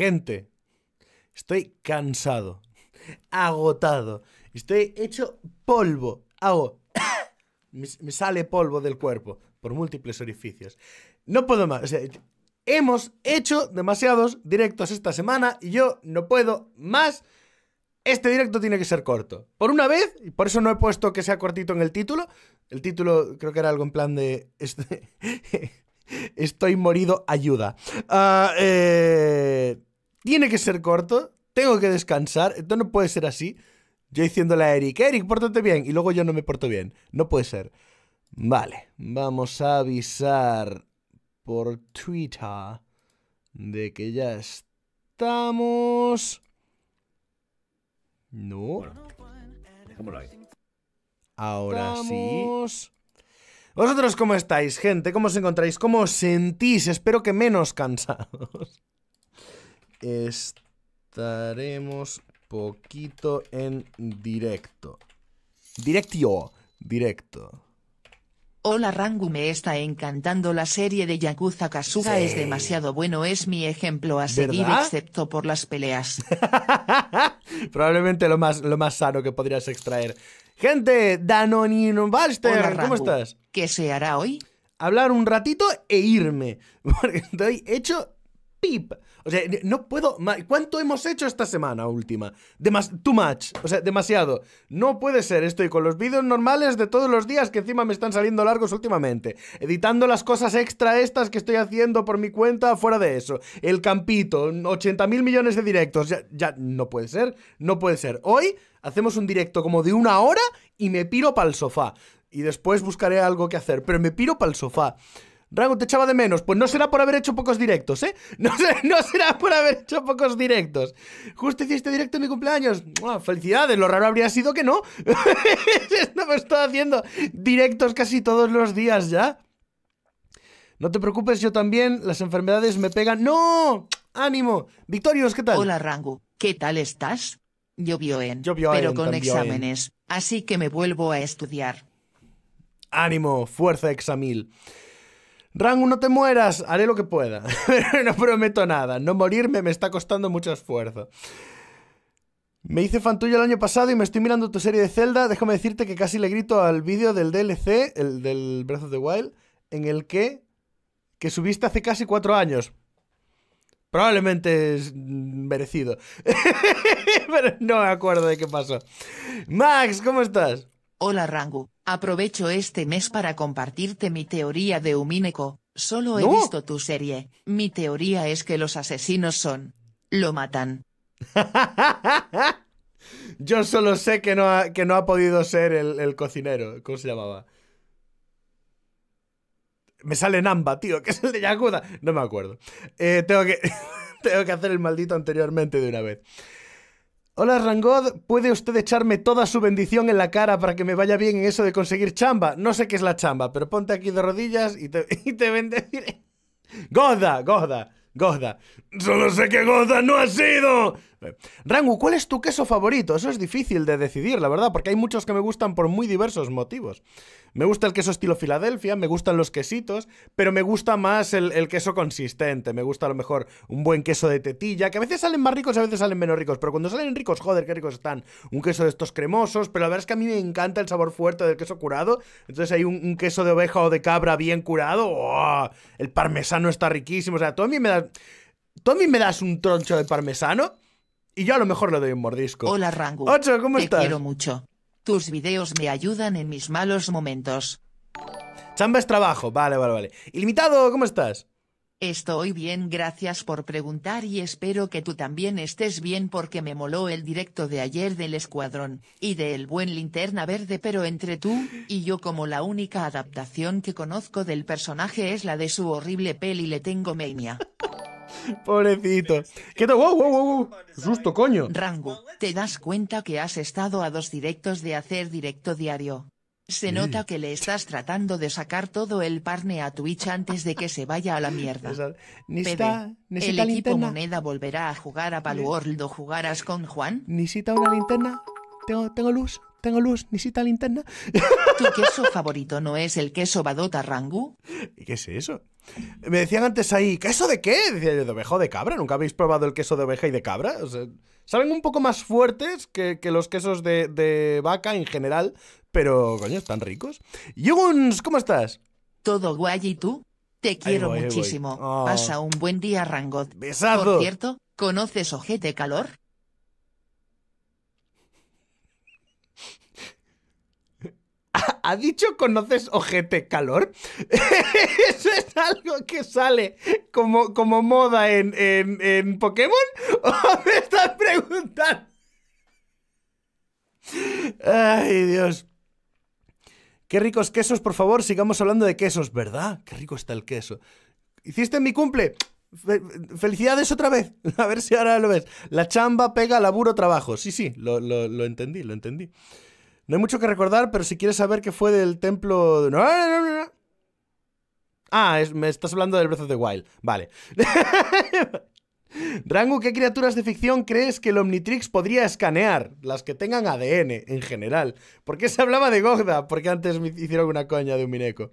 Gente, estoy cansado, agotado, estoy hecho polvo, hago... me sale polvo del cuerpo por múltiples orificios. No puedo más. hemos hecho demasiados directos esta semana y yo no puedo más. Este directo tiene que ser corto. Por una vez, y por eso no he puesto que sea cortito en el título. El título creo que era algo en plan de... Este, estoy morido, ayuda. Ah, eh tiene que ser corto, tengo que descansar, esto no puede ser así. Yo diciéndole a Eric, Eric, pórtate bien, y luego yo no me porto bien. No puede ser. Vale, vamos a avisar por Twitter de que ya estamos. No. ahí. Ahora sí. ¿Vosotros cómo estáis, gente? ¿Cómo os encontráis? ¿Cómo os sentís? Espero que menos cansados estaremos poquito en directo. Directio, directo. Hola Rangu, me está encantando la serie de Yakuza Kasuga, es demasiado bueno, es mi ejemplo a seguir excepto por las peleas. Probablemente lo más, lo más sano que podrías extraer. Gente, Danonin Buster, ¿cómo estás? ¿Qué se hará hoy? Hablar un ratito e irme, porque estoy hecho pip. O sea, no puedo... ¿Cuánto hemos hecho esta semana última? Demas too much. O sea, demasiado. No puede ser. Estoy con los vídeos normales de todos los días que encima me están saliendo largos últimamente. Editando las cosas extra estas que estoy haciendo por mi cuenta fuera de eso. El campito. 80 mil millones de directos. Ya, ya no puede ser. No puede ser. Hoy hacemos un directo como de una hora y me piro para el sofá. Y después buscaré algo que hacer. Pero me piro para el sofá. Rango, te echaba de menos. Pues no será por haber hecho pocos directos, ¿eh? No, será, por haber hecho pocos directos. Justo hiciste directo en mi cumpleaños. felicidades, lo raro habría sido que no. Estamos haciendo directos casi todos los días ya. No te preocupes, yo también. Las enfermedades me pegan. ¡No! ¡Ánimo! Victorios, ¿qué tal? Hola, Rango. ¿Qué tal estás? Yo en. yo pero con exámenes, así que me vuelvo a estudiar. Ánimo, fuerza, examil. Rango, no te mueras, haré lo que pueda. pero no prometo nada, no morirme me está costando mucho esfuerzo. Me hice fan tuyo el año pasado y me estoy mirando tu serie de Zelda. Déjame decirte que casi le grito al vídeo del DLC, el del Breath of the Wild, en el que, que subiste hace casi cuatro años. Probablemente es merecido. Pero no me acuerdo de qué pasó. Max, ¿cómo estás? Hola, Rango. Aprovecho este mes para compartirte mi teoría de Umineko, solo he visto tu serie, mi teoría es que los asesinos son... lo matan. Yo solo sé que no ha, que no ha podido ser el, cocinero, ¿cómo se llamaba? Me sale Namba, tío, que es el de Yakuza. No me acuerdo. Eh, tengo, que, tengo que hacer el maldito anteriormente de una vez. Hola Rangod, ¿puede usted echarme toda su bendición en la cara para que me vaya bien en eso de conseguir chamba? No sé qué es la chamba, pero ponte aquí de rodillas y te, y te bendeciré. Goda, Goda, Goda. Solo sé que Goda no ha sido Rangu, ¿cuál es tu queso favorito? Eso es difícil de decidir, la verdad, porque hay muchos que me gustan por muy diversos motivos. Me gusta el queso estilo Filadelfia, me gustan los quesitos, pero me gusta más el, queso consistente. Me gusta a lo mejor un buen queso de tetilla, que a veces salen más ricos, a veces salen menos ricos, pero cuando salen ricos, joder, qué ricos están. Un queso de estos cremosos, pero la verdad es que a mí me encanta el sabor fuerte del queso curado. Entonces hay un, queso de oveja o de cabra bien curado. ¡oh! El parmesano está riquísimo. O sea, tú a me das. Tú a mí me das un troncho de parmesano y yo a lo mejor le doy un mordisco. Hola Rango. Ocho, ¿cómo Te quiero mucho. Tus videos me ayudan en mis malos momentos. Chamba es trabajo. Vale, vale, vale. Ilimitado, ¿cómo estás? Estoy bien, gracias por preguntar y espero que tú también estés bien porque me moló el directo de ayer del Escuadrón y del buen Linterna Verde, pero entre tú y yo como la única adaptación que conozco del personaje es la de su horrible peli le tengo mania. Pobrecito. Quieto, wow, wow, wow, Susto, coño. Rango, te das cuenta que has estado a dos directos de hacer directo diario. Se nota que le estás tratando de sacar todo el parne a Twitch antes de que se vaya a la mierda. Necesita, el equipo moneda volverá a jugar a Palworld o jugarás con Juan. Necesita una linterna. tengo luz tengo luz, siquiera linterna. ¿Tu queso favorito no es el queso Badota Rangu? ¿Y qué es eso? Me decían antes ahí, ¿queso de qué? Decía de oveja o de cabra. ¿Nunca habéis probado el queso de oveja y de cabra? O saben un poco más fuertes que, los quesos de, vaca en general, pero coño, están ricos. Yuguns, ¿cómo estás? Todo guay, ¿y tú? Te quiero muchísimo. Ah. Pasa un buen día, Rangot. Besado. Por cierto, ¿conoces Ojete Calor? ¿ha dicho conoces ojete calor? Eso es algo que sale como, como moda en, en, en Pokémon. ¿O me estás preguntando? Ay, Dios. Qué ricos quesos, por favor, sigamos hablando de quesos, ¿verdad? Qué rico está el queso. ¿Hiciste mi cumple? felicidades otra vez. A ver si ahora lo ves. La chamba pega laburo trabajo. Sí, sí, lo, lo, lo entendí, lo entendí. No hay mucho que recordar, pero si quieres saber qué fue del templo... De... No, ah, me estás hablando del Breath of the Wild. Vale. Rango, ¿qué criaturas de ficción crees que el Omnitrix podría escanear? Las que tengan ADN, en general. ¿Por qué se hablaba de Gogda? Porque antes me hicieron una coña de un mineco.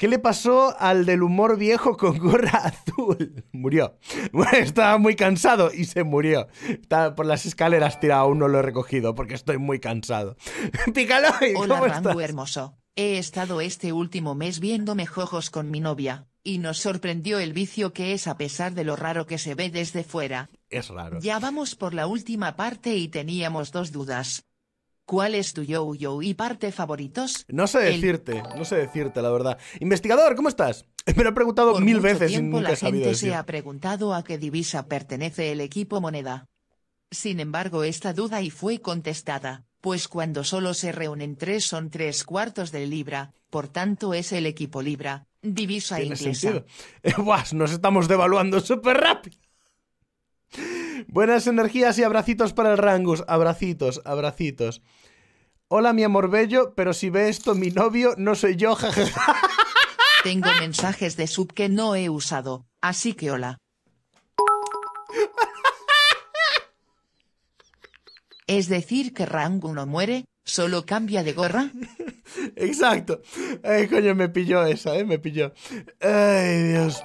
¿Qué le pasó al del humor viejo con gorra azul? Murió. Bueno, estaba muy cansado y se murió. Estaba por las escaleras tirado, aún no lo he recogido porque estoy muy cansado. Picaloy, ¿cómo Hola, hermoso. He estado este último mes viéndome jojos con mi novia, y nos sorprendió el vicio que es a pesar de lo raro que se ve desde fuera. Es raro. Ya vamos por la última parte y teníamos dos dudas. ¿Cuál es tu yo-yo y parte favoritos? No sé decirte, no sé decirte, la verdad. Investigador, ¿cómo estás? Me lo he preguntado mil veces y nunca sabido gente se ha preguntado a qué divisa pertenece el equipo moneda. Sin embargo, esta duda y fue contestada, pues cuando solo se reúnen tres son tres cuartos de libra, por tanto es el equipo libra, divisa ¿Tiene inglesa. Eh, nos estamos devaluando súper rápido. Buenas energías y abracitos para el Rangus. Abracitos, abracitos. Hola, mi amor bello, pero si ve esto mi novio, no soy yo, Tengo mensajes de sub que no he usado, así que hola. Es decir, que Rango no muere, solo cambia de gorra. Exacto. Ay, coño, me pilló esa, ¿eh? Me pilló. Ay, Dios.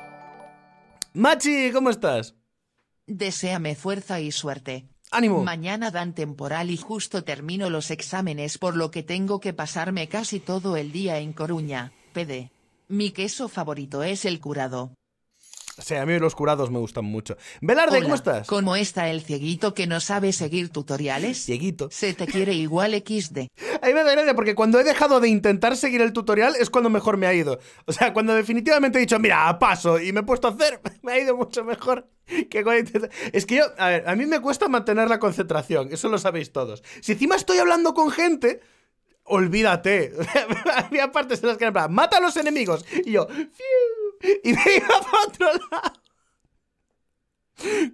Machi, ¿cómo estás? Deseame fuerza y suerte. Mañana dan temporal y justo termino los exámenes por lo que tengo que pasarme casi todo el día en Coruña, PD. Mi queso favorito es el curado. Sí, a mí los curados me gustan mucho. Velarde, ¿cómo estás? ¿Cómo está el cieguito que no sabe seguir tutoriales? Cieguito. Se te quiere igual XD. Ahí me da gracia porque cuando he dejado de intentar seguir el tutorial es cuando mejor me ha ido. O sea, cuando definitivamente he dicho, mira, paso y me he puesto a hacer, me ha ido mucho mejor. Que es que yo, a ver, a mí me cuesta mantener la concentración, eso lo sabéis todos. Si encima estoy hablando con gente, olvídate. Había aparte, en las que plan, mata a los enemigos. Y yo, ¡fiu! y me iba para otro lado.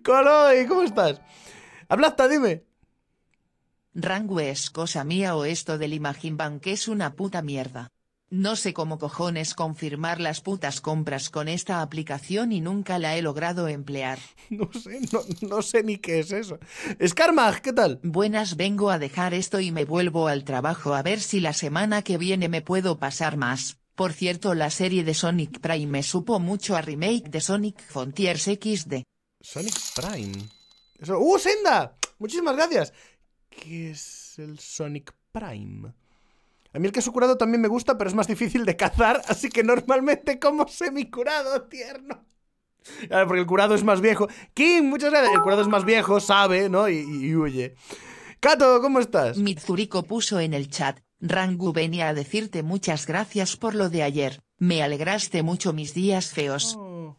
Coloy, ¿cómo estás? Habla, dime. Rango es cosa mía o esto del Imagine Bank es una puta mierda. No sé cómo cojones confirmar las putas compras con esta aplicación y nunca la he logrado emplear. No sé, no, sé ni qué es eso. Scarmag, ¿qué tal? Buenas, vengo a dejar esto y me vuelvo al trabajo a ver si la semana que viene me puedo pasar más. Por cierto la serie de Sonic Prime me supo mucho a remake de Sonic Frontiers XD. Sonic Prime. ¡Uh, Senda! Muchísimas gracias. ¿Qué es el Sonic Prime? A mí el que su curado también me gusta, pero es más difícil de cazar, así que normalmente como semicurado, tierno. Claro, porque el curado es más viejo. Kim, muchas gracias. El curado es más viejo, sabe, ¿no? Y, huye. Cato, ¿cómo estás? Mitsuriko puso en el chat. Rangu venía a decirte muchas gracias por lo de ayer, me alegraste mucho mis días feos. Oh,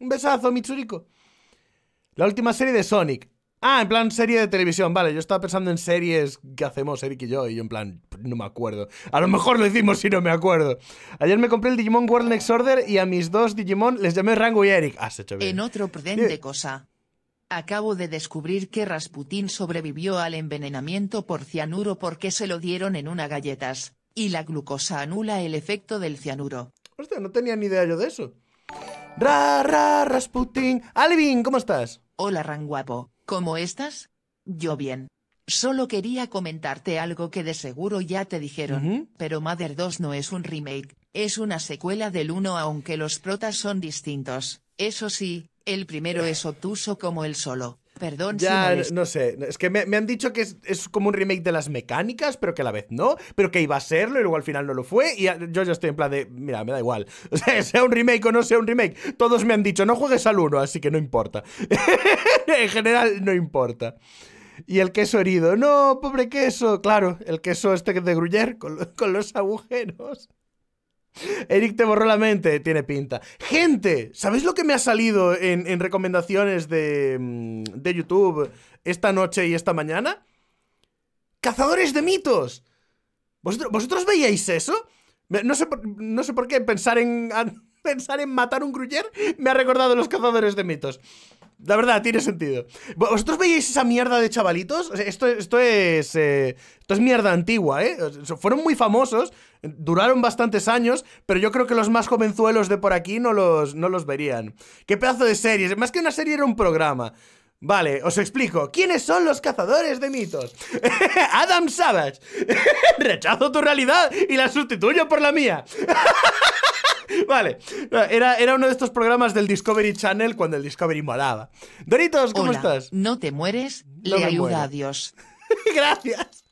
un besazo, Mitsuriko. La última serie de Sonic. Ah, en plan serie de televisión, vale, yo estaba pensando en series que hacemos Eric y yo, y yo en plan, no me acuerdo. A lo mejor lo hicimos si no me acuerdo. Ayer me compré el Digimon World Next Order y a mis dos Digimon les llamé Rangu y Eric. Ah, Has hecho bien. En otro prudente cosa. Acabo de descubrir que Rasputin sobrevivió al envenenamiento por cianuro porque se lo dieron en una galletas, y la glucosa anula el efecto del cianuro. Hostia, no tenía ni idea yo de eso. Ra, ra, Rasputín. Alvin, ¿cómo estás? Hola, Ranguapo. ¿Cómo estás? Yo bien. Solo quería comentarte algo que de seguro ya te dijeron, pero Mother 2 no es un remake, es una secuela del 1 aunque los protas son distintos. Eso sí, el primero es obtuso como el solo. Perdón ya, no, no sé. Es que me, han dicho que es, como un remake de las mecánicas, pero que a la vez no. Pero que iba a serlo y luego al final no lo fue. Y yo ya estoy en plan de, mira, me da igual. O sea, sea un remake o no sea un remake. Todos me han dicho, no juegues al uno, así que no importa. en general, no importa. Y el queso herido. No, pobre queso. Claro, el queso este de Gruyère con, con los agujeros. Eric te borró la mente, tiene pinta. Gente, ¿sabéis lo que me ha salido en, recomendaciones mm, de, YouTube esta noche y esta mañana? ¡Cazadores de mitos! ¿Vosotros, veíais eso? No sé, por, qué pensar en, pensar en matar un gruyer me ha recordado los cazadores de mitos. La verdad, tiene sentido. ¿Vosotros veíais esa mierda de chavalitos? esto, esto es. Eh, esto es mierda antigua, ¿eh? fueron muy famosos, duraron bastantes años, pero yo creo que los más jovenzuelos de por aquí no los, no los verían. Qué pedazo de series. Más que una serie era un programa. Vale, os explico. ¿Quiénes son los cazadores de mitos? Adam Savage. Rechazo tu realidad y la sustituyo por la mía. Vale, era, uno de estos programas del Discovery Channel cuando el Discovery molaba. Doritos, ¿cómo estás? No te mueres, le ayuda a Dios. Gracias.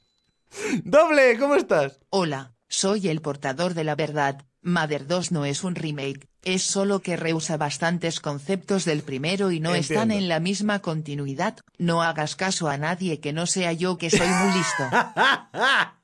Doble, ¿cómo estás? Hola, soy el portador de la verdad, Mother 2 no es un remake, es solo que reusa bastantes conceptos del primero y no están en la misma continuidad, no hagas caso a nadie que no sea yo que soy muy listo.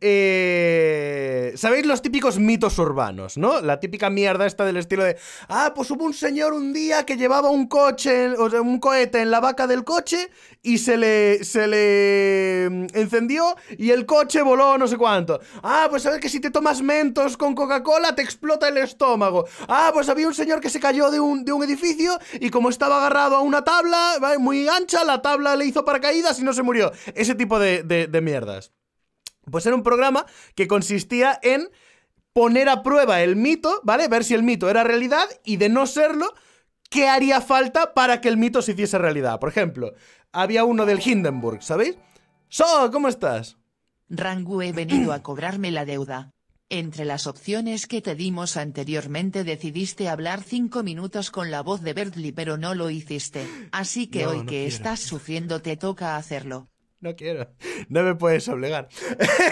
Eh, ¿Sabéis los típicos mitos urbanos, no? La típica mierda esta del estilo de, ah, pues hubo un señor un día que llevaba un coche, o un cohete en la vaca del coche y se le, se le mm, encendió y el coche voló no sé cuánto. Ah, pues sabes que si te tomas mentos con Coca-Cola te explota el estómago. Ah, pues había un señor que se cayó de un, de un edificio y como estaba agarrado a una tabla muy ancha, la tabla le hizo paracaídas y no se murió. Ese tipo de mierdas. Pues era un programa que consistía en poner a prueba el mito, ¿vale? Ver si el mito era realidad y de no serlo, ¿qué haría falta para que el mito se hiciese realidad? Por ejemplo, había uno del Hindenburg, ¿sabéis? So, ¿cómo estás? Rangu, he venido a cobrarme la deuda. Entre las opciones que te dimos anteriormente decidiste hablar cinco minutos con la voz de Bertli pero no lo hiciste, así que hoy que estás sufriendo te toca hacerlo. No quiero. No me puedes obligar.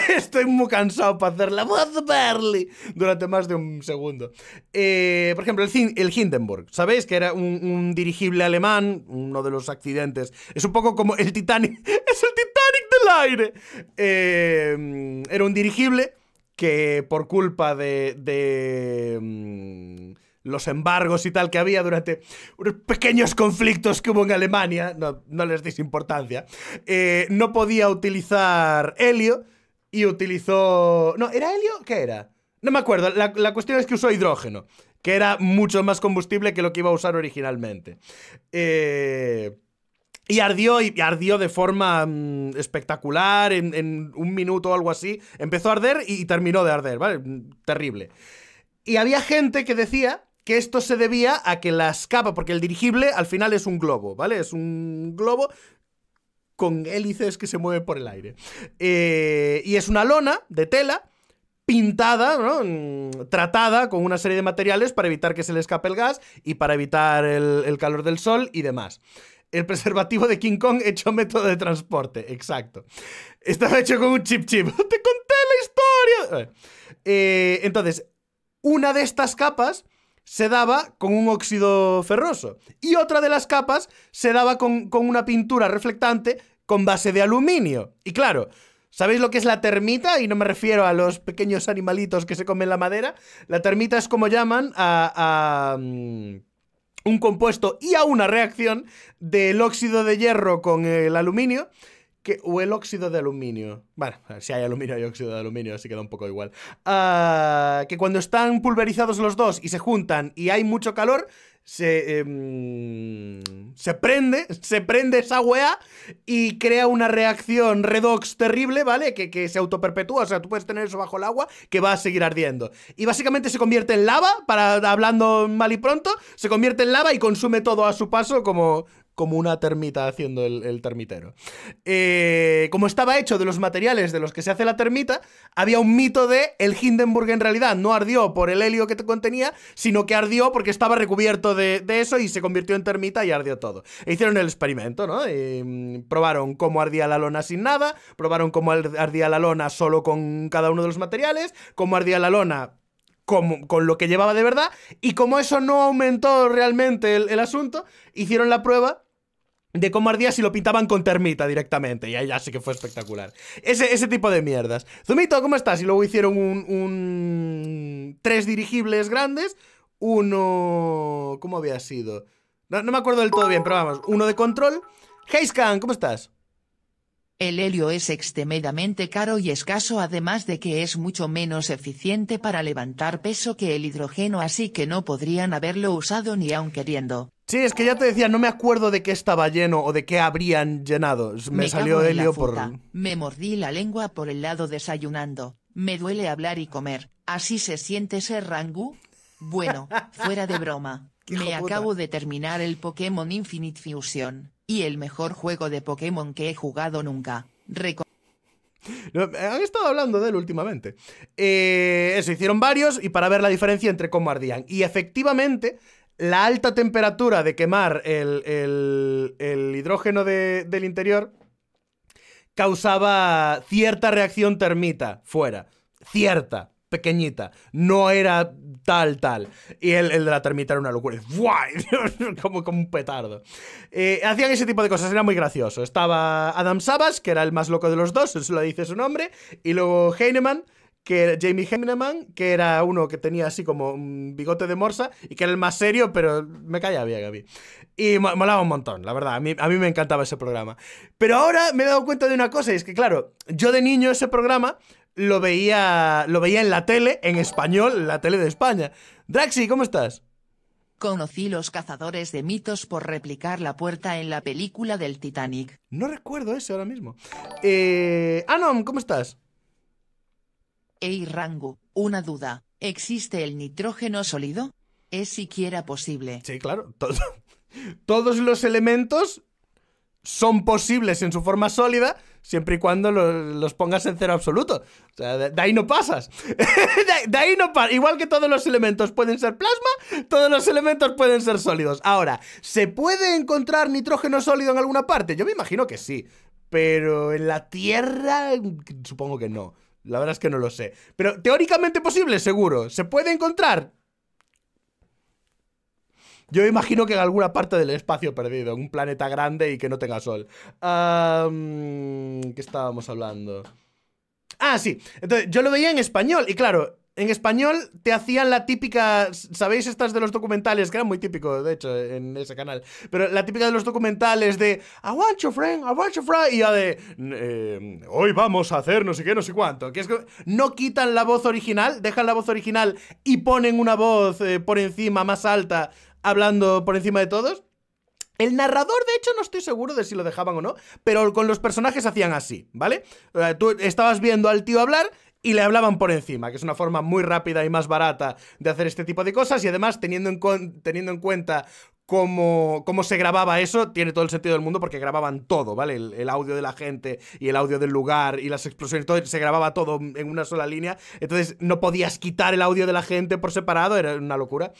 Estoy muy cansado para hacer la voz de durante más de un segundo. Eh, por ejemplo, el, el, Hindenburg. ¿Sabéis que era un, dirigible alemán? Uno de los accidentes. Es un poco como el Titanic. ¡Es el Titanic del aire! Eh, era un dirigible que por culpa de mm, los embargos y tal que había durante unos pequeños conflictos que hubo en Alemania, no, les dis importancia, eh, no podía utilizar helio y utilizó... No, ¿era helio? ¿Qué era? No me acuerdo, la, cuestión es que usó hidrógeno, que era mucho más combustible que lo que iba a usar originalmente. Eh, y ardió, y ardió de forma mm, espectacular, en, un minuto o algo así. Empezó a arder y, y terminó de arder, ¿vale? Mm, terrible. Y había gente que decía que esto se debía a que las capas, porque el dirigible al final es un globo, ¿vale? Es un globo con hélices que se mueve por el aire. Eh, y es una lona de tela pintada, ¿no? Mm, tratada con una serie de materiales para evitar que se le escape el gas y para evitar el, calor del sol y demás. El preservativo de King Kong hecho método de transporte, exacto. Estaba hecho con un chip chip. ¡Te conté la historia! Eh, entonces, una de estas capas se daba con un óxido ferroso y otra de las capas se daba con, una pintura reflectante con base de aluminio. Y claro, ¿Sabéis lo que es la termita? Y no me refiero a los pequeños animalitos que se comen la madera. La termita es como llaman a, mm, un compuesto y a una reacción del óxido de hierro con el aluminio que, o el óxido de aluminio. Bueno, si hay aluminio hay óxido de aluminio, así que da un poco igual. Ah, que cuando están pulverizados los dos y se juntan y hay mucho calor, se, em, se prende, se prende esa wea y crea una reacción redox terrible, ¿vale? Que, que se autoperpetúa, o sea, tú puedes tener eso bajo el agua que va a seguir ardiendo. Y básicamente se convierte en lava, para hablando mal y pronto, se convierte en lava y consume todo a su paso como, como una termita haciendo el, termitero. Eh, como estaba hecho de los materiales de los que se hace la termita, había un mito de el Hindenburg en realidad no ardió por el helio que contenía, sino que ardió porque estaba recubierto de, eso y se convirtió en termita y ardió todo. hicieron el experimento, ¿no? Mm, probaron cómo ardía la lona sin nada, probaron cómo ardía la lona solo con cada uno de los materiales, cómo ardía la lona con, con, lo que llevaba de verdad, y como eso no aumentó realmente el, asunto, hicieron la prueba de cómo ardía si lo pintaban con termita directamente. Y ahí ya sí que fue espectacular. Ese, tipo de mierdas. Zumito, ¿cómo estás? Y luego hicieron un... tres dirigibles grandes uno... ¿Cómo había sido? No, me acuerdo del todo bien, pero vamos, uno de control. Heiskan, ¿cómo estás? El helio es extremadamente caro y escaso además de que es mucho menos eficiente para levantar peso que el hidrógeno así que no podrían haberlo usado ni aun queriendo. Sí, es que ya te decía, no me acuerdo de qué estaba lleno o de qué habrían llenado. Me, salió helio por... Me mordí la lengua por el lado desayunando. Me duele hablar y comer. Así se siente ser Rangu. Bueno, fuera de broma, me acabo de terminar el Pokémon Infinite Fusion, y el mejor juego de Pokémon que he jugado nunca. han estado hablando de él últimamente. Eh, eso, hicieron varios y para ver la diferencia entre cómo ardían. Y efectivamente, la alta temperatura de quemar el, el, hidrógeno del interior causaba cierta reacción termita fuera. Cierta pequeñita, no era tal, tal. Y el, de la termita era una locura. como, como un petardo. Eh, hacían ese tipo de cosas, era muy gracioso. Estaba Adam Sabas, que era el más loco de los dos, eso lo dice su nombre, y luego Heinemann que era Jamie Heineman, que era uno que tenía así como un bigote de morsa y que era el más serio, pero me callaba bien a Y molaba un montón, la verdad, a mí, a mí me encantaba ese programa. Pero ahora me he dado cuenta de una cosa, y es que claro, yo de niño ese programa lo veía, lo veía en la tele, en español, la tele de España. Draxi, ¿cómo estás? Conocí los cazadores de mitos por replicar la puerta en la película del Titanic. No recuerdo ese ahora mismo. Eh... Anom, ¿cómo estás? Ey, Rango una duda. ¿Existe el nitrógeno sólido? ¿Es siquiera posible? Sí, claro. todos los elementos son posibles en su forma sólida, siempre y cuando los, pongas en cero absoluto. O sea, de, ahí no pasas. de, de, ahí no pasas. Igual que todos los elementos pueden ser plasma, todos los elementos pueden ser sólidos. Ahora, ¿se puede encontrar nitrógeno sólido en alguna parte? Yo me imagino que sí. Pero en la Tierra, supongo que no. La verdad es que no lo sé. Pero teóricamente posible, seguro. ¿Se puede encontrar? Yo imagino que en alguna parte del espacio perdido, un planeta grande y que no tenga sol. ¿Qué estábamos hablando? Ah, sí. Entonces, yo lo veía en español y claro, en español te hacían la típica, ¿sabéis estas de los documentales? Que eran muy típico, de hecho, en ese canal. Pero la típica de los documentales de I want your friend, I want your friend. Y ya de eh, hoy vamos a hacer no sé qué, no sé cuánto. Que es que no quitan la voz original, dejan la voz original y ponen una voz eh, por encima más alta hablando por encima de todos. El narrador, de hecho, no estoy seguro de si lo dejaban o no, pero con los personajes hacían así, ¿vale? Eh, tú estabas viendo al tío hablar y le hablaban por encima, que es una forma muy rápida y más barata de hacer este tipo de cosas y además teniendo en, teniendo en cuenta Cómo, cómo, se grababa eso, tiene todo el sentido del mundo porque grababan todo, ¿vale? El, audio de la gente y el audio del lugar y las explosiones, todo, se grababa todo en una sola línea. Entonces no podías quitar el audio de la gente por separado, era una locura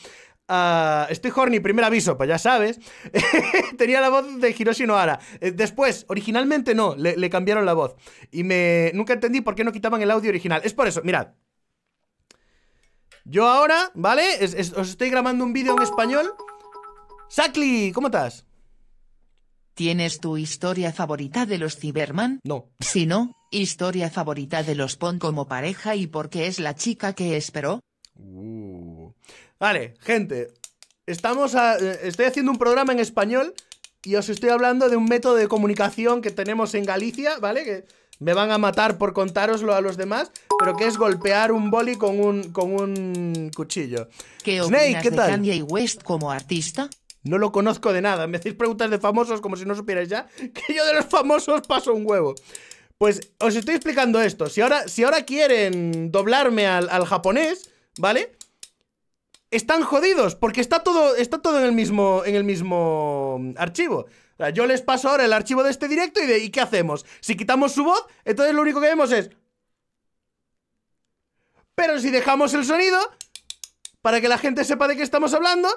estoy horny, primer aviso, pues ya sabes. Tenía la voz de Hiroshi Nohara. Eh, después, originalmente no, le, cambiaron la voz. Y me nunca entendí por qué no quitaban el audio original. Es por eso, mirad. Yo ahora, ¿vale? os estoy grabando un vídeo en español. Sakli, ¿cómo estás? ¿Tienes tu historia favorita de los Cyberman? No. Si no, historia favorita de los Pon como pareja y porque es la chica que esperó. Uh. Vale, gente, estamos eh, estoy haciendo un programa en español y os estoy hablando de un método de comunicación que tenemos en Galicia, ¿vale? Que me van a matar por contároslo a los demás, pero que es golpear un boli con un, con un cuchillo. ¿Qué opinas Snake, ¿qué de tal? Kanye West como artista? No lo conozco de nada. Me hacéis preguntas de famosos como si no supierais ya que yo de los famosos paso un huevo. Pues os estoy explicando esto. Si ahora, si ahora quieren doblarme al, al japonés, ¿vale? están jodidos porque está todo, está todo en, el mismo, en el mismo archivo. yo les paso ahora el archivo de este directo y, ¿y qué hacemos? Si quitamos su voz, entonces lo único que vemos es... Pero si dejamos el sonido, para que la gente sepa de qué estamos hablando,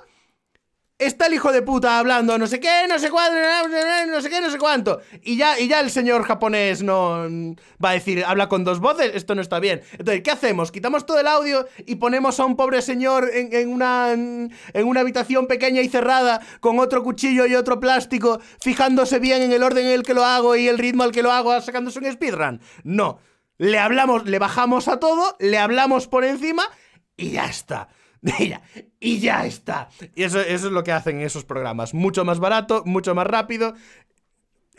está el hijo de puta hablando no sé qué, no sé cuánto, no sé qué, no sé cuánto. Y ya, y ya el señor japonés no mm, va a decir, habla con dos voces, esto no está bien. Entonces, ¿qué hacemos? Quitamos todo el audio y ponemos a un pobre señor en, una, mm, en una habitación pequeña y cerrada con otro cuchillo y otro plástico, fijándose bien en el orden en el que lo hago y el ritmo al que lo hago, sacándose un speedrun. No. Le hablamos, le bajamos a todo, le hablamos por encima y ya está. Mira, y ya está. Y eso, es lo que hacen esos programas. Mucho más barato, mucho más rápido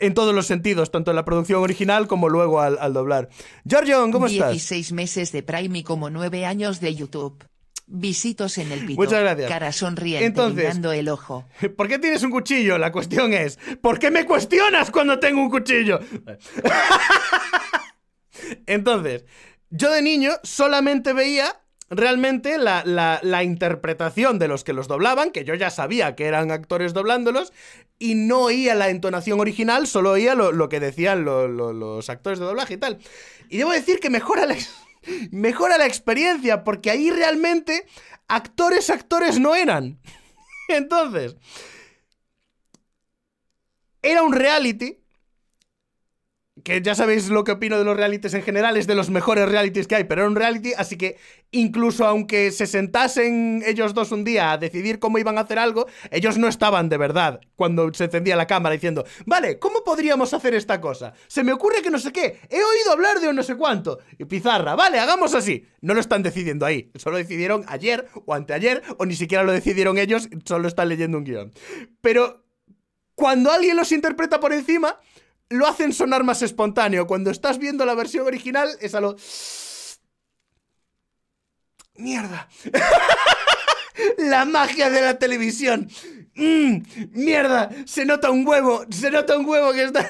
en todos los sentidos, tanto en la producción original como luego al, doblar. Giorgio, ¿cómo estás? 16 meses de Prime y como 9 años de YouTube. Visitos en el pito. Muchas gracias. Cara sonriente, Entonces, el ojo. ¿Por qué tienes un cuchillo? La cuestión es, ¿por qué me cuestionas cuando tengo un cuchillo? Entonces, yo de niño solamente veía realmente la, interpretación de los que los doblaban, que yo ya sabía que eran actores doblándolos, y no oía la entonación original, solo oía lo, que decían los actores de doblaje y tal. Y debo decir que mejora mejora la experiencia, porque ahí realmente actores, actores no eran. Entonces, era un reality que ya sabéis lo que opino de los realities en general, es de los mejores realities que hay, pero era un reality, así que incluso aunque se sentasen ellos dos un día a decidir cómo iban a hacer algo, ellos no estaban de verdad cuando se encendía la cámara diciendo, vale, ¿cómo podríamos hacer esta cosa? Se me ocurre que no sé qué, he oído hablar de un no sé cuánto, y Pizarra, vale, hagamos así. No lo están decidiendo ahí, solo decidieron ayer o anteayer, o ni siquiera lo decidieron ellos, solo están leyendo un guión. Pero cuando alguien los interpreta por encima lo hacen sonar más espontáneo. Cuando estás viendo la versión original, es a lo. Mierda. la magia de la televisión. Mm, mierda. Se nota un huevo. Se nota un huevo que está.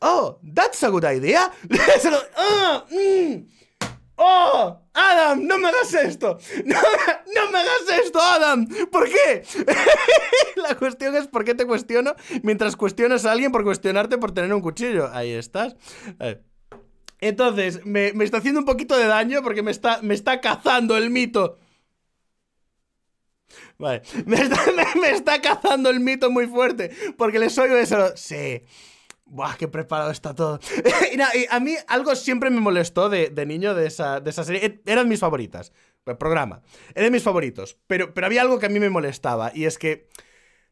Oh, that's a good idea. Ah, mm". ¡Oh! ¡Adam! ¡No me hagas esto! ¡No, me hagas esto, Adam! ¿Por qué? La cuestión es por qué te cuestiono mientras cuestionas a alguien por cuestionarte por tener un cuchillo. Ahí estás. Entonces, me, está haciendo un poquito de daño porque me está, cazando el mito. Vale, me está, me está cazando el mito muy fuerte porque les oigo eso. Sí. ¡Buah, qué preparado está todo! y, a mí algo siempre me molestó de, niño de esa, de serie. E-, eran mis favoritas, el programa. Eran mis favoritos. Pero, pero había algo que a mí me molestaba y es que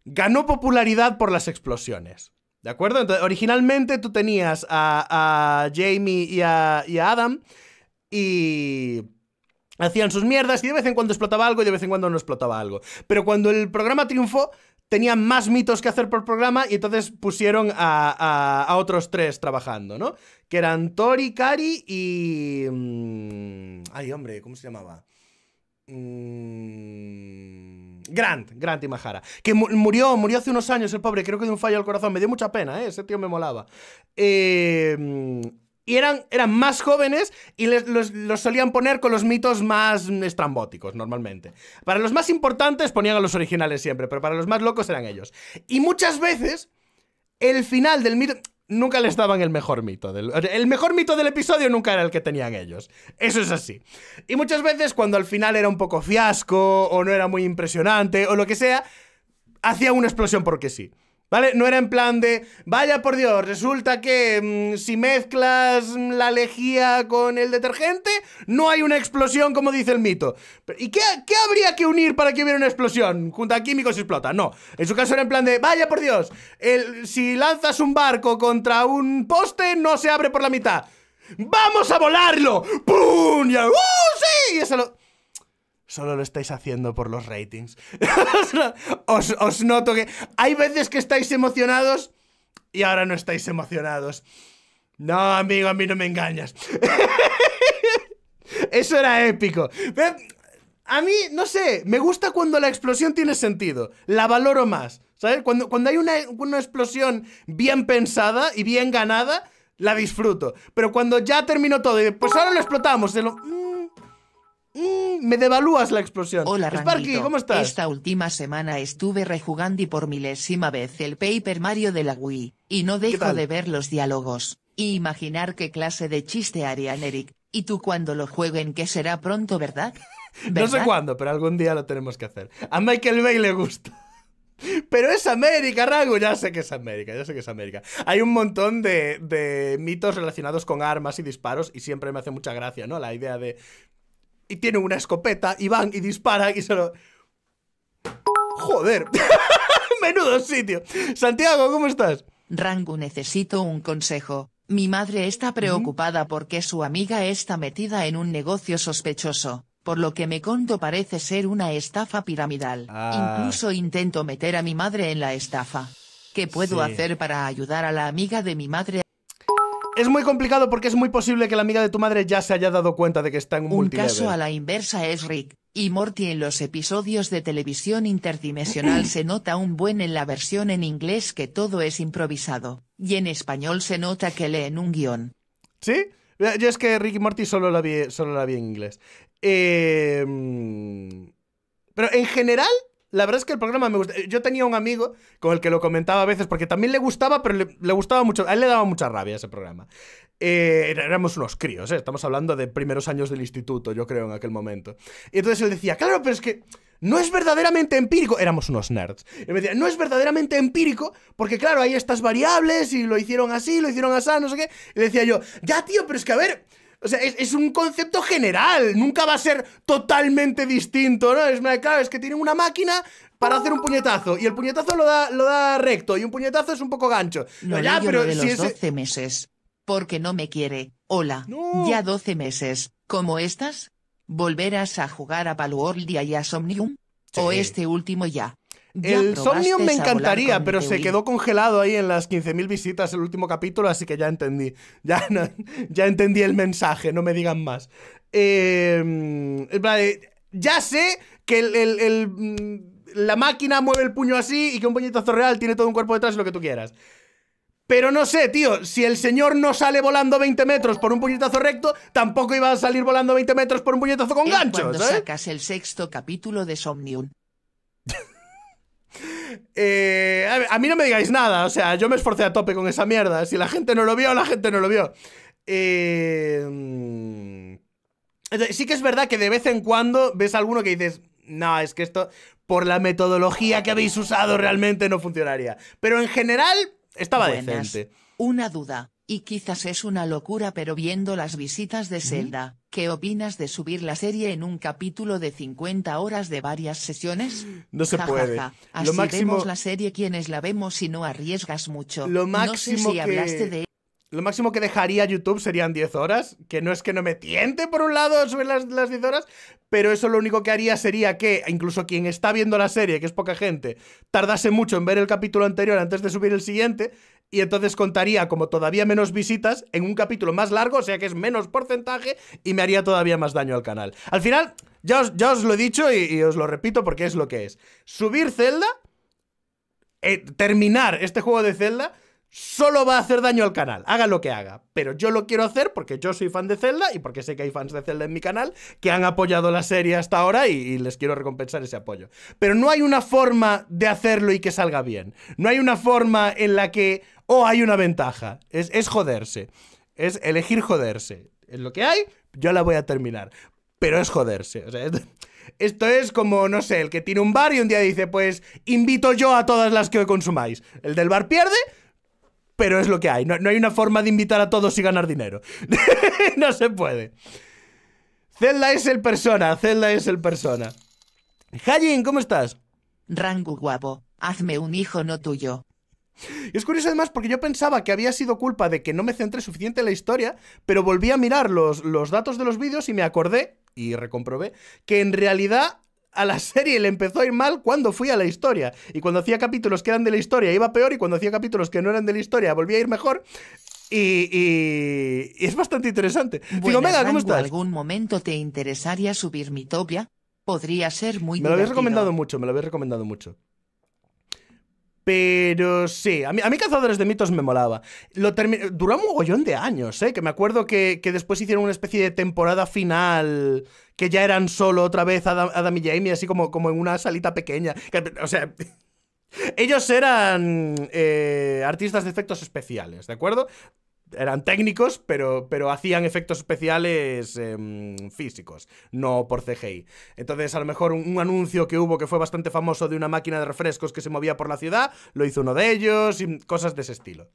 ganó popularidad por las explosiones. ¿De acuerdo? Entonces, originalmente tú tenías a, Jamie y y a Adam y hacían sus mierdas y de vez en cuando explotaba algo y de vez en cuando no explotaba algo. Pero cuando el programa triunfó, tenían más mitos que hacer por programa y entonces pusieron a, otros tres trabajando, ¿no? Que eran Tori, Kari y... Mm, ay, hombre, ¿cómo se llamaba? Mm, Grant, Grant y Mahara. Que murió, murió hace unos años el pobre, creo que de un fallo al corazón. Me dio mucha pena, ¿eh? Ese tío me molaba. Eh, y eran, eran más jóvenes y los, solían poner con los mitos más estrambóticos normalmente. Para los más importantes ponían a los originales siempre, pero para los más locos eran ellos. Y muchas veces el final del mito... Nunca les daban el mejor mito. Del, el mejor mito del episodio nunca era el que tenían ellos. Eso es así. Y muchas veces cuando al final era un poco fiasco o no era muy impresionante o lo que sea, hacía una explosión porque sí. ¿Vale? No era en plan de, vaya por Dios, resulta que mm, si mezclas mm, la lejía con el detergente, no hay una explosión como dice el mito. ¿Y qué, habría que unir para que hubiera una explosión? Junta químicos y explota. No. En su caso era en plan de, vaya por Dios, el, si lanzas un barco contra un poste, no se abre por la mitad. ¡Vamos a volarlo! ¡Pum! ¡Uh, sí! Y eso lo solo lo estáis haciendo por los ratings. os, noto que hay veces que estáis emocionados y ahora no estáis emocionados. No, amigo, a mí no me engañas. Eso era épico. a mí, no sé, me gusta cuando la explosión tiene sentido. La valoro más. ¿Sabes? Cuando, hay una, explosión bien pensada y bien ganada, la disfruto. Pero cuando ya terminó todo y pues ahora lo explotamos, lo... Mm, Mm, me devalúas la explosión. Hola, Sparky, ¿cómo estás? Esta última semana estuve rejugando y por milésima vez el Paper Mario de la Wii, y no dejo de ver los diálogos, y imaginar qué clase de chiste harían Eric, y tú cuando lo jueguen qué será pronto, ¿verdad? No sé cuándo, pero algún día lo tenemos que hacer. A Michael Bay le gusta. Pero es América, Rago. Ya sé que es América, ya sé que es América. Hay un montón de, de, mitos relacionados con armas y disparos y siempre me hace mucha gracia, ¿no? La idea de, y tiene una escopeta y van y dispara y solo... Joder, menudo sitio. Santiago, ¿cómo estás? Rango, necesito un consejo. Mi madre está preocupada porque su amiga está metida en un negocio sospechoso, por lo que me conto parece ser una estafa piramidal. Ah. Incluso intento meter a mi madre en la estafa. ¿Qué puedo hacer para ayudar a la amiga de mi madre? Es muy complicado porque es muy posible que la amiga de tu madre ya se haya dado cuenta de que está en un, un caso a la inversa es Rick y Morty en los episodios de televisión interdimensional se nota un buen en la versión en inglés que todo es improvisado y en español se nota que leen un guión. ¿Sí? Eh, yo es que Rick y Morty solo la vi, solo la vi en inglés. Eh, mm, pero en general la verdad es que el programa me gusta. Yo tenía un amigo con el que lo comentaba a veces porque también le gustaba, pero le, gustaba mucho. A él le daba mucha rabia ese programa. Eh, éramos unos críos, ¿eh? estamos hablando de primeros años del instituto, yo creo, en aquel momento. Y entonces él decía, claro, pero es que no es verdaderamente empírico. Éramos unos nerds. Y me decía, no es verdaderamente empírico, porque claro, hay estas variables y lo hicieron así, lo hicieron así, no sé qué. Y le decía yo, ya, tío, pero es que a ver. O sea, es, un concepto general, nunca va a ser totalmente distinto, ¿no? Es, claro, es que tienen una máquina para hacer un puñetazo y el puñetazo lo da, lo da recto y un puñetazo es un poco gancho. No, ya, pero los 12 meses. Porque no me quiere. Hola. Ya 12 meses. ¿Cómo estás? ¿Volverás a jugar a Palworld y a Somnium? ¿O este último ya? el Somnium me encantaría, pero se quedó congelado ahí en las 15.000 visitas el último capítulo, así que ya entendí. Ya, ya entendí el mensaje, no me digan más. Em, ya sé que mm, la máquina mueve el puño así y que un puñetazo real tiene todo un cuerpo detrás, lo que tú quieras. Pero no sé, tío, si el señor no sale volando 20 metros por un puñetazo recto, tampoco iba a salir volando 20 metros por un puñetazo con gancho. ganchos. Cuando ¿eh? sacas el sexto capítulo de Somnium, eh, a, mí no me digáis nada, o sea, yo me esforcé a tope con esa mierda. Si la gente no lo vio, la gente no lo vio. Eh, sí que es verdad que de vez en cuando ves a alguno que dices, no, es que esto, por la metodología que habéis usado, realmente no funcionaría. Pero en general, estaba decente. Una duda, y quizás es una locura, pero viendo las visitas de Zelda, ¿Qué opinas de subir la serie en un capítulo de 50 horas de varias sesiones? No se puede. Así lo máximo... vemos la serie quienes la vemos y no arriesgas mucho. Lo máximo que... Lo máximo que dejaría YouTube serían 10 horas, que no es que no me tiente por un lado subir las, las 10 horas, pero eso lo único que haría sería que incluso quien está viendo la serie, que es poca gente, tardase mucho en ver el capítulo anterior antes de subir el siguiente, y entonces contaría como todavía menos visitas en un capítulo más largo, o sea que es menos porcentaje y me haría todavía más daño al canal. Al final, ya os, os lo he dicho y, os lo repito porque es lo que es. Subir Zelda, eh, terminar este juego de Zelda, solo va a hacer daño al canal, haga lo que haga. Pero yo lo quiero hacer porque yo soy fan de Zelda y porque sé que hay fans de Zelda en mi canal que han apoyado la serie hasta ahora y, les quiero recompensar ese apoyo. Pero no hay una forma de hacerlo y que salga bien. No hay una forma en la que, o hay una ventaja. Es, es joderse. Es elegir joderse. Es lo que hay, yo la voy a terminar. Pero es joderse. Esto es como, no sé, el que tiene un bar y un día dice, pues invito yo a todas las que hoy consumáis. El del bar pierde, pero es lo que hay. No, hay una forma de invitar a todos y ganar dinero. no se puede. Zelda es el persona, Zelda es el persona. Jayen, ¿cómo estás? Rango guapo, hazme un hijo no tuyo. Y es curioso además porque yo pensaba que había sido culpa de que no me centré suficiente en la historia, pero volví a mirar los, datos de los vídeos y me acordé, y recomprobé, que en realidad a la serie le empezó a ir mal cuando fui a la historia. Y cuando hacía capítulos que eran de la historia iba peor y cuando hacía capítulos que no eran de la historia volvía a ir mejor. Y, y, es bastante interesante. Digo, Mega, ¿cómo estás? algún momento te interesaría subir mi topia? Podría ser muy Me lo habéis recomendado mucho, me lo habéis recomendado mucho. Pero sí, a mí, Cazadores de Mitos me molaba. Lo Duró un mogollón de años, ¿eh? Que me acuerdo que, después hicieron una especie de temporada final que ya eran solo otra vez Adam, y Jamie, así como, como en una salita pequeña. o sea... Ellos eran eh, artistas de efectos especiales, ¿de acuerdo? eran técnicos, pero, hacían efectos especiales em, físicos, no por CGI. Entonces, a lo mejor un, un, anuncio que hubo que fue bastante famoso de una máquina de refrescos que se movía por la ciudad, lo hizo uno de ellos y cosas de ese estilo.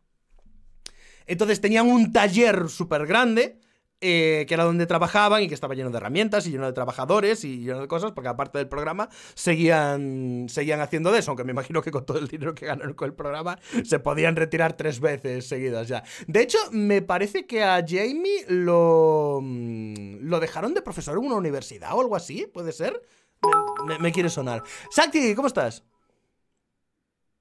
Entonces tenían un taller súper grande eh, que era donde trabajaban y que estaba lleno de herramientas y lleno de trabajadores y lleno de cosas, porque aparte del programa seguían, seguían haciendo de eso, aunque me imagino que con todo el dinero que ganaron con el programa se podían retirar tres veces seguidas ya. De hecho, me parece que a Jamie lo, mm, lo dejaron de profesor en una universidad o algo así, puede ser. Me, quiere sonar. Sakti, ¿cómo estás?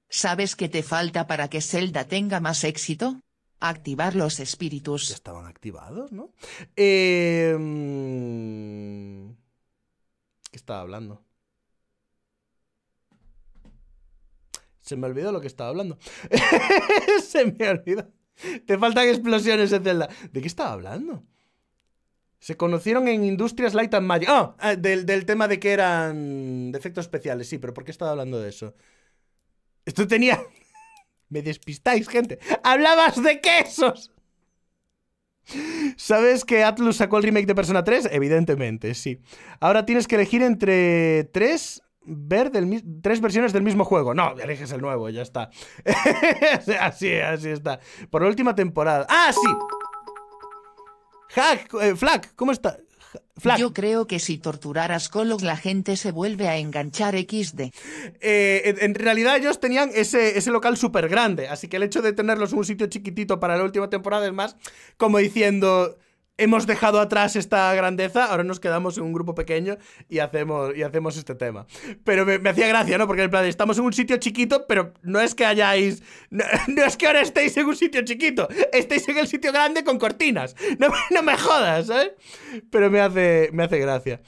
¿Sabes qué te falta para que Zelda tenga más éxito? activar los espíritus. Ya estaban activados, ¿no? Em, ¿Qué estaba hablando? Se me olvidó lo que estaba hablando. Se me olvidó. Te faltan explosiones en Zelda. ¿De qué estaba hablando? Se conocieron en Industrias Light and Magic. Oh, del, del, tema de que eran defectos especiales, sí, pero ¿por qué estaba hablando de eso? Esto tenía. Me despistáis, gente. ¡Hablabas de quesos! ¿Sabes que Atlus sacó el remake de Persona 3? Evidentemente, sí. Ahora tienes que elegir entre tres, tres versiones del mismo juego. No, eliges el nuevo, ya está. así, así está. Por la última temporada. ¡Ah, sí! Hack, eh, Flack, ¿cómo está? Yo creo que si torturaras Colos la gente se vuelve a enganchar XD. Eh, en realidad ellos tenían ese, ese local súper grande, así que el hecho de tenerlos en un sitio chiquitito para la última temporada es más como diciendo hemos dejado atrás esta grandeza, ahora nos quedamos en un grupo pequeño y hacemos, y hacemos este tema. Pero me, hacía gracia, ¿no? Porque en plan, estamos en un sitio chiquito, pero no es que hayáis... No, es que ahora estéis en un sitio chiquito, estáis en el sitio grande con cortinas. No, me jodas, ¿eh? Pero me hace, me hace gracia.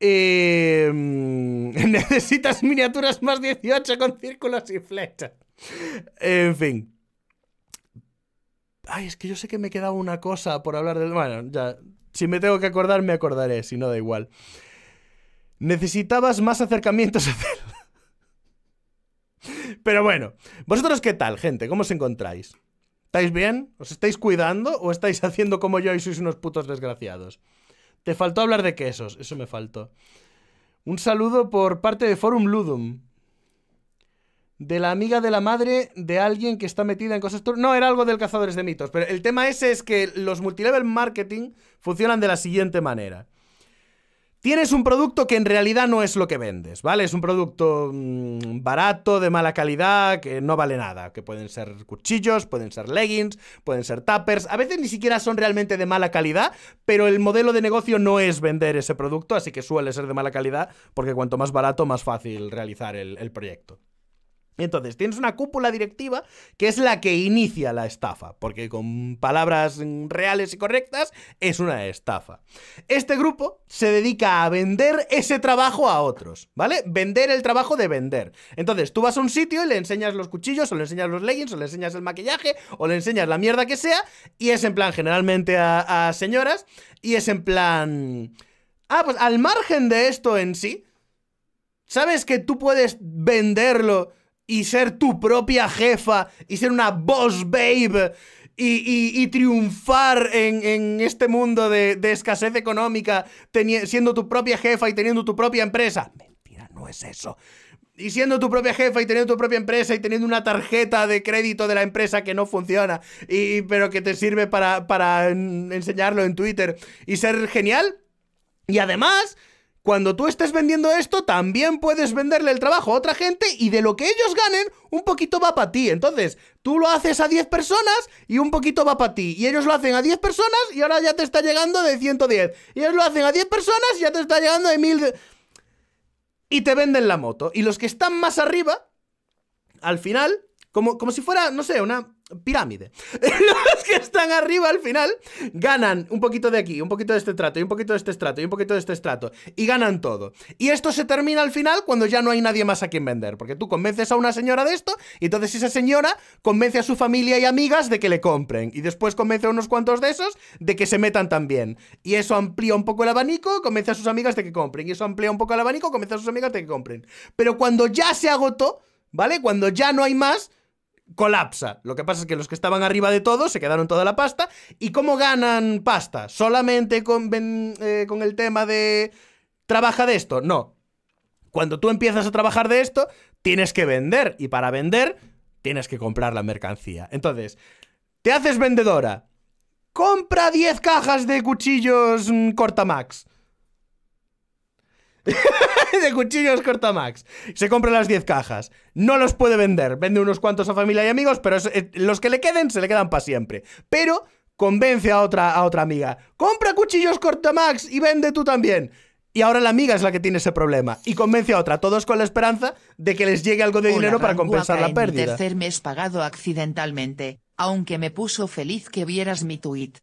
Em, necesitas miniaturas más 18 con círculos y flechas. En fin. Ay, es que yo sé que me quedaba una cosa por hablar del. Bueno, ya. Si me tengo que acordar, me acordaré, si no, da igual. Necesitabas más acercamientos a Pero bueno, ¿vosotros qué tal, gente? ¿Cómo os encontráis? ¿Estáis bien? ¿Os estáis cuidando? ¿O estáis haciendo como yo y sois unos putos desgraciados? Te faltó hablar de quesos, eso me faltó. Un saludo por parte de Forum Ludum de la amiga de la madre de alguien que está metida en cosas... No, era algo del Cazadores de Mitos, pero el tema ese es que los multilevel marketing funcionan de la siguiente manera. Tienes un producto que en realidad no es lo que vendes, ¿vale? Es un producto mm, barato, de mala calidad, que no vale nada. Que pueden ser cuchillos, pueden ser leggings, pueden ser tappers A veces ni siquiera son realmente de mala calidad, pero el modelo de negocio no es vender ese producto, así que suele ser de mala calidad, porque cuanto más barato, más fácil realizar el proyecto. Entonces, tienes una cúpula directiva que es la que inicia la estafa, porque con palabras reales y correctas es una estafa. Este grupo se dedica a vender ese trabajo a otros, ¿vale? Vender el trabajo de vender. Entonces, tú vas a un sitio y le enseñas los cuchillos, o le enseñas los leggings, o le enseñas el maquillaje, o le enseñas la mierda que sea, y es en plan generalmente a, señoras, y es en plan... Ah, pues al margen de esto en sí, ¿sabes que tú puedes venderlo? y ser tu propia jefa y ser una boss babe y, triunfar en, este mundo de, escasez económica siendo tu propia jefa y teniendo tu propia empresa. Mentira, no es eso. Y siendo tu propia jefa y teniendo tu propia empresa y teniendo una tarjeta de crédito de la empresa que no funciona, y, pero que te sirve para, para enseñarlo en Twitter y ser genial. Y además, cuando tú estés vendiendo esto, también puedes venderle el trabajo a otra gente y de lo que ellos ganen, un poquito va para ti. Entonces, tú lo haces a 10 personas y un poquito va para ti. Y ellos lo hacen a 10 personas y ahora ya te está llegando de 110. Y ellos lo hacen a 10 personas y ya te está llegando de 1000. Y te venden la moto. Y los que están más arriba, al final, como, como si fuera, no sé, una pirámide. Los que están arriba al final ganan un poquito de aquí, un poquito de este trato, y un poquito de este estrato, y un poquito de este estrato, y ganan todo. Y esto se termina al final cuando ya no hay nadie más a quien vender, porque tú convences a una señora de esto, y entonces esa señora convence a su familia y amigas de que le compren, y después convence a unos cuantos de esos de que se metan también. Y eso amplía un poco el abanico, convence a sus amigas de que compren, y eso amplía un poco el abanico, convence a sus amigas de que compren. Pero cuando ya se agotó, ¿vale? Cuando ya no hay más colapsa. Lo que pasa es que los que estaban arriba de todo se quedaron toda la pasta. ¿Y cómo ganan pasta? ¿Solamente con, eh, con el tema de trabaja de esto? No. Cuando tú empiezas a trabajar de esto, tienes que vender. Y para vender, tienes que comprar la mercancía. Entonces, te haces vendedora. Compra 10 cajas de cuchillos mm, Cortamax. de cuchillos Cortamax. Se compra las 10 cajas. No los puede vender. Vende unos cuantos a familia y amigos, pero eh, los que le queden se le quedan para siempre. Pero convence a otra, a otra amiga. Compra cuchillos Cortamax y vende tú también. Y ahora la amiga es la que tiene ese problema. Y convence a otra, todos con la esperanza de que les llegue algo de dinero para compensar la pérdida. tercer mes pagado accidentalmente, aunque me puso feliz que vieras mi tuit.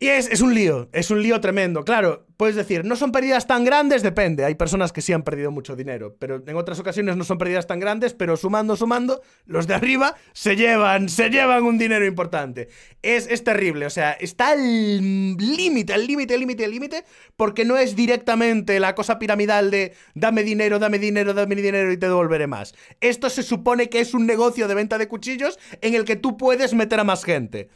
Y es, un lío, es un lío tremendo. Claro, puedes decir, no son pérdidas tan grandes, depende. Hay personas que sí han perdido mucho dinero, pero en otras ocasiones no son pérdidas tan grandes, pero sumando, sumando, los de arriba se llevan, se llevan un dinero importante. Es, es terrible, o sea, está al límite, al límite, al límite, al límite, porque no es directamente la cosa piramidal de dame dinero, dame dinero, dame dinero y te devolveré más. Esto se supone que es un negocio de venta de cuchillos en el que tú puedes meter a más gente.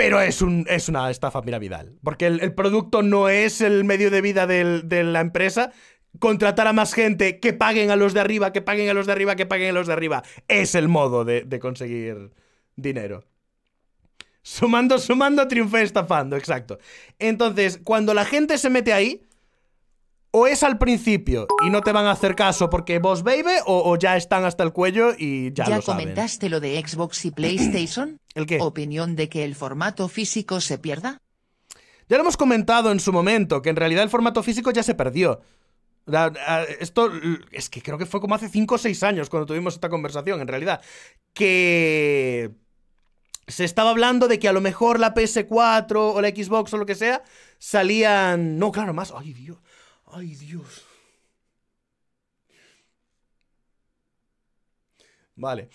Pero es, un, es una estafa Vidal Porque el, producto no es el medio de vida de la empresa. Contratar a más gente, que paguen a los de arriba, que paguen a los de arriba, que paguen a los de arriba. Es el modo de, de conseguir dinero. Sumando, sumando, triunfé estafando, exacto. Entonces, cuando la gente se mete ahí, o es al principio y no te van a hacer caso porque vos baby o, ya están hasta el cuello y ya, ¿Ya lo saben. comentaste lo de Xbox y PlayStation? ¿El qué? ¿Opinión de que el formato físico se pierda? Ya lo hemos comentado en su momento, que en realidad el formato físico ya se perdió. Esto es que creo que fue como hace 5 o 6 años cuando tuvimos esta conversación, en realidad. Que se estaba hablando de que a lo mejor la PS4 o la Xbox o lo que sea salían. No, claro, más. Ay, Dios. Ay Dios. Vale.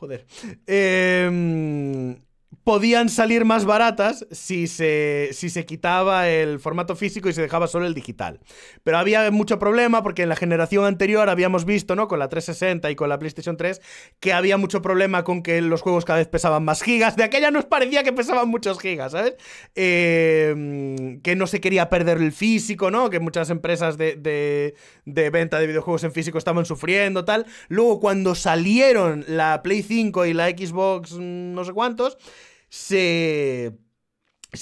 Joder. Eh, podían salir más baratas si se, si se quitaba el formato físico y se dejaba solo el digital. Pero había mucho problema porque en la generación anterior habíamos visto, ¿no? Con la 360 y con la PlayStation 3, que había mucho problema con que los juegos cada vez pesaban más gigas. De aquella nos parecía que pesaban muchos gigas, ¿sabes? Em, que no se quería perder el físico, ¿no? Que muchas empresas de, de, de venta de videojuegos en físico estaban sufriendo, tal. Luego, cuando salieron la Play 5 y la Xbox mm, no sé cuántos, se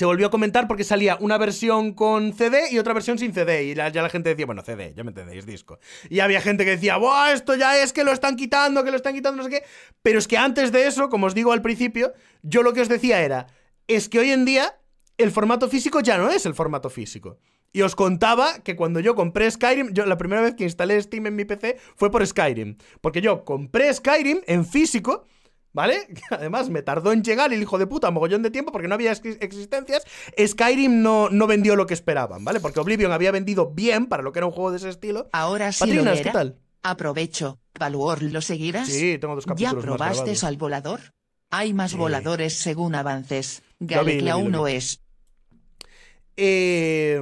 volvió a comentar porque salía una versión con CD y otra versión sin CD. Y ya la gente decía, bueno, CD, ya me entendéis, disco. Y había gente que decía, ¡buah, esto ya es que lo están quitando, que lo están quitando, no sé qué! Pero es que antes de eso, como os digo al principio, yo lo que os decía era, es que hoy en día el formato físico ya no es el formato físico. Y os contaba que cuando yo compré Skyrim, yo la primera vez que instalé Steam en mi PC fue por Skyrim. Porque yo compré Skyrim en físico ¿Vale? Además, me tardó en llegar el hijo de puta mogollón de tiempo porque no había existencias. Skyrim no, no vendió lo que esperaban, ¿vale? Porque Oblivion había vendido bien para lo que era un juego de ese estilo. Ahora sí. ¿qué tal? Aprovecho. ¿Valor lo seguirás? Sí, tengo dos capítulos. ¿Ya probaste al volador? Hay más voladores según avances. aún 1 es. Eh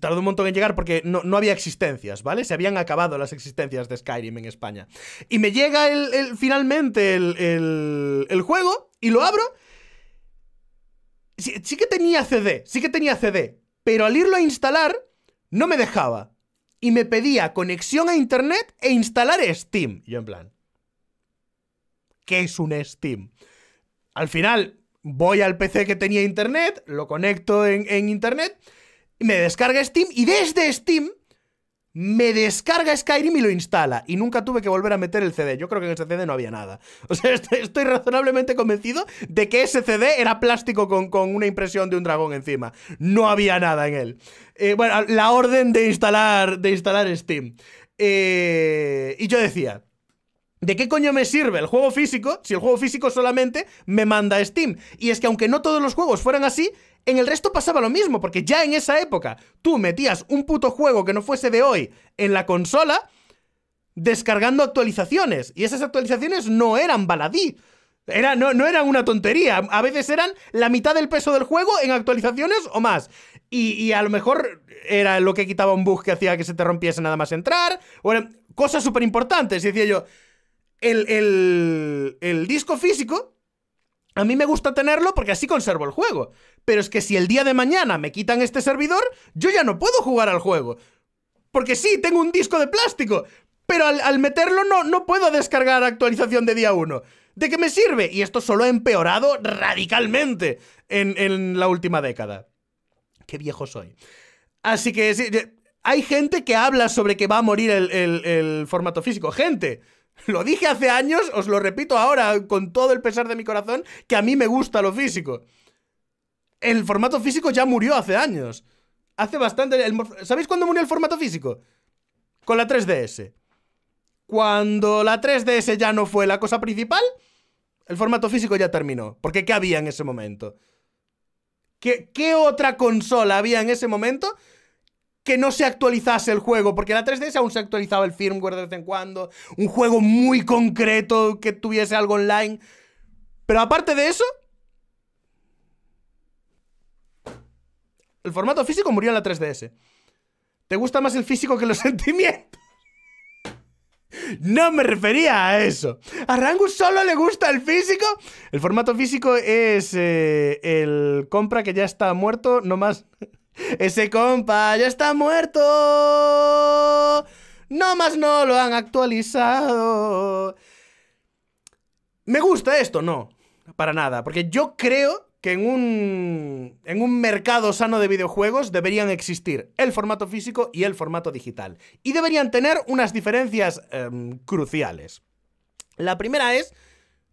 tardó un montón en llegar porque no, había existencias, ¿vale? Se habían acabado las existencias de Skyrim en España. Y me llega el, finalmente el, juego y lo abro. Sí, que tenía CD, sí que tenía CD, pero al irlo a instalar no me dejaba. Y me pedía conexión a internet e instalar Steam. Yo en plan... ¿Qué es un Steam? Al final voy al PC que tenía internet, lo conecto en, en internet me descarga Steam y desde Steam me descarga Skyrim y lo instala. Y nunca tuve que volver a meter el CD. Yo creo que en ese CD no había nada. O sea, estoy, razonablemente convencido de que ese CD era plástico con, una impresión de un dragón encima. No había nada en él. Eh, bueno, la orden de instalar, de instalar Steam. Eh, y yo decía, ¿De qué coño me sirve el juego físico si el juego físico solamente me manda Steam? Y es que aunque no todos los juegos fueran así, en el resto pasaba lo mismo, porque ya en esa época tú metías un puto juego que no fuese de hoy en la consola descargando actualizaciones. Y esas actualizaciones no eran baladí. Era, no, no eran una tontería. A veces eran la mitad del peso del juego en actualizaciones o más. Y, a lo mejor era lo que quitaba un bug que hacía que se te rompiese nada más entrar. O cosas súper importantes. Y decía yo, el disco físico a mí me gusta tenerlo porque así conservo el juego. Pero es que si el día de mañana me quitan este servidor, yo ya no puedo jugar al juego. Porque sí, tengo un disco de plástico. Pero al, meterlo no, no puedo descargar actualización de día 1. ¿De qué me sirve? Y esto solo ha empeorado radicalmente en, la última década. Qué viejo soy. Así que hay gente que habla sobre que va a morir el formato físico. Gente lo dije hace años, os lo repito ahora con todo el pesar de mi corazón, que a mí me gusta lo físico. El formato físico ya murió hace años. Hace bastante... ¿Sabéis cuándo murió el formato físico? Con la 3DS. Cuando la 3DS ya no fue la cosa principal, el formato físico ya terminó. Porque ¿qué había en ese momento? ¿Qué, qué otra consola había en ese momento que no se actualizase el juego, porque la 3DS aún se actualizaba el firmware de vez en cuando, un juego muy concreto que tuviese algo online. Pero aparte de eso, el formato físico murió en la 3DS. ¿Te gusta más el físico que los sentimientos? No me refería a eso. ¿A Rangus solo le gusta el físico? El formato físico es eh, el compra que ya está muerto, no más. Ese compa ya está muerto. No más no lo han actualizado. Me gusta esto, no. Para nada. Porque yo creo que en un, en un mercado sano de videojuegos deberían existir el formato físico y el formato digital. Y deberían tener unas diferencias em, cruciales. La primera es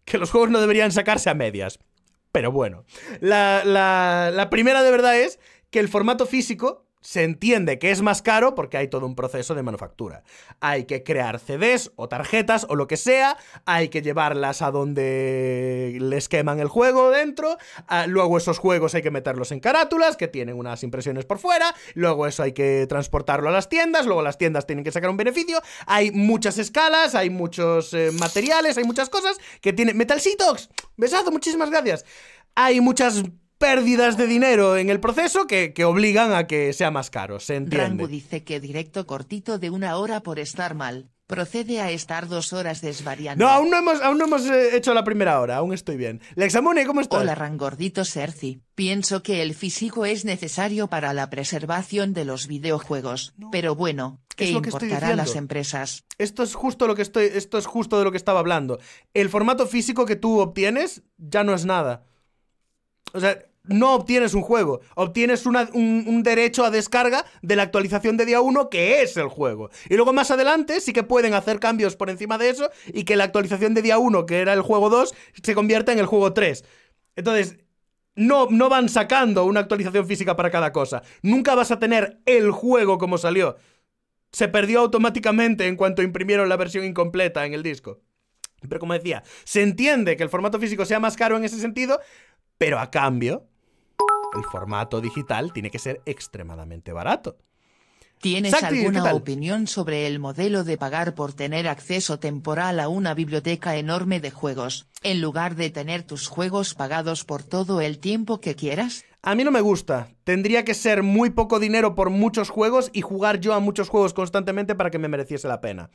que los juegos no deberían sacarse a medias. Pero bueno, la primera de verdad es que el formato físico se entiende que es más caro porque hay todo un proceso de manufactura. Hay que crear CDs o tarjetas o lo que sea, hay que llevarlas a donde les queman el juego dentro, ah, luego esos juegos hay que meterlos en carátulas que tienen unas impresiones por fuera, luego eso hay que transportarlo a las tiendas, luego las tiendas tienen que sacar un beneficio, hay muchas escalas, hay muchos eh, materiales, hay muchas cosas que tienen... Metal Sitox! besazo, muchísimas gracias. Hay muchas pérdidas de dinero en el proceso que, obligan a que sea más caro, ¿se entiende? dice que directo cortito de una hora por estar mal. Procede a estar dos horas desvariando. No, aún no hemos, aún no hemos eh, hecho la primera hora, aún estoy bien. Lexamone, ¿cómo estás? Hola, Rangordito Cerci Pienso que el físico es necesario para la preservación de los videojuegos. Pero bueno, ¿qué importará a las empresas? Esto es justo lo que estoy, esto es justo de lo que estaba hablando. El formato físico que tú obtienes ya no es nada. O sea, no obtienes un juego, obtienes un, derecho a descarga de la actualización de día 1 que es el juego. Y luego más adelante sí que pueden hacer cambios por encima de eso y que la actualización de día 1, que era el juego 2, se convierta en el juego 3. Entonces, no, no van sacando una actualización física para cada cosa. Nunca vas a tener el juego como salió. Se perdió automáticamente en cuanto imprimieron la versión incompleta en el disco. Pero como decía, se entiende que el formato físico sea más caro en ese sentido, pero a cambio, el formato digital tiene que ser extremadamente barato. ¿Tienes alguna opinión sobre el modelo de pagar por tener acceso temporal a una biblioteca enorme de juegos, en lugar de tener tus juegos pagados por todo el tiempo que quieras? A mí no me gusta. Tendría que ser muy poco dinero por muchos juegos y jugar yo a muchos juegos constantemente para que me mereciese la pena.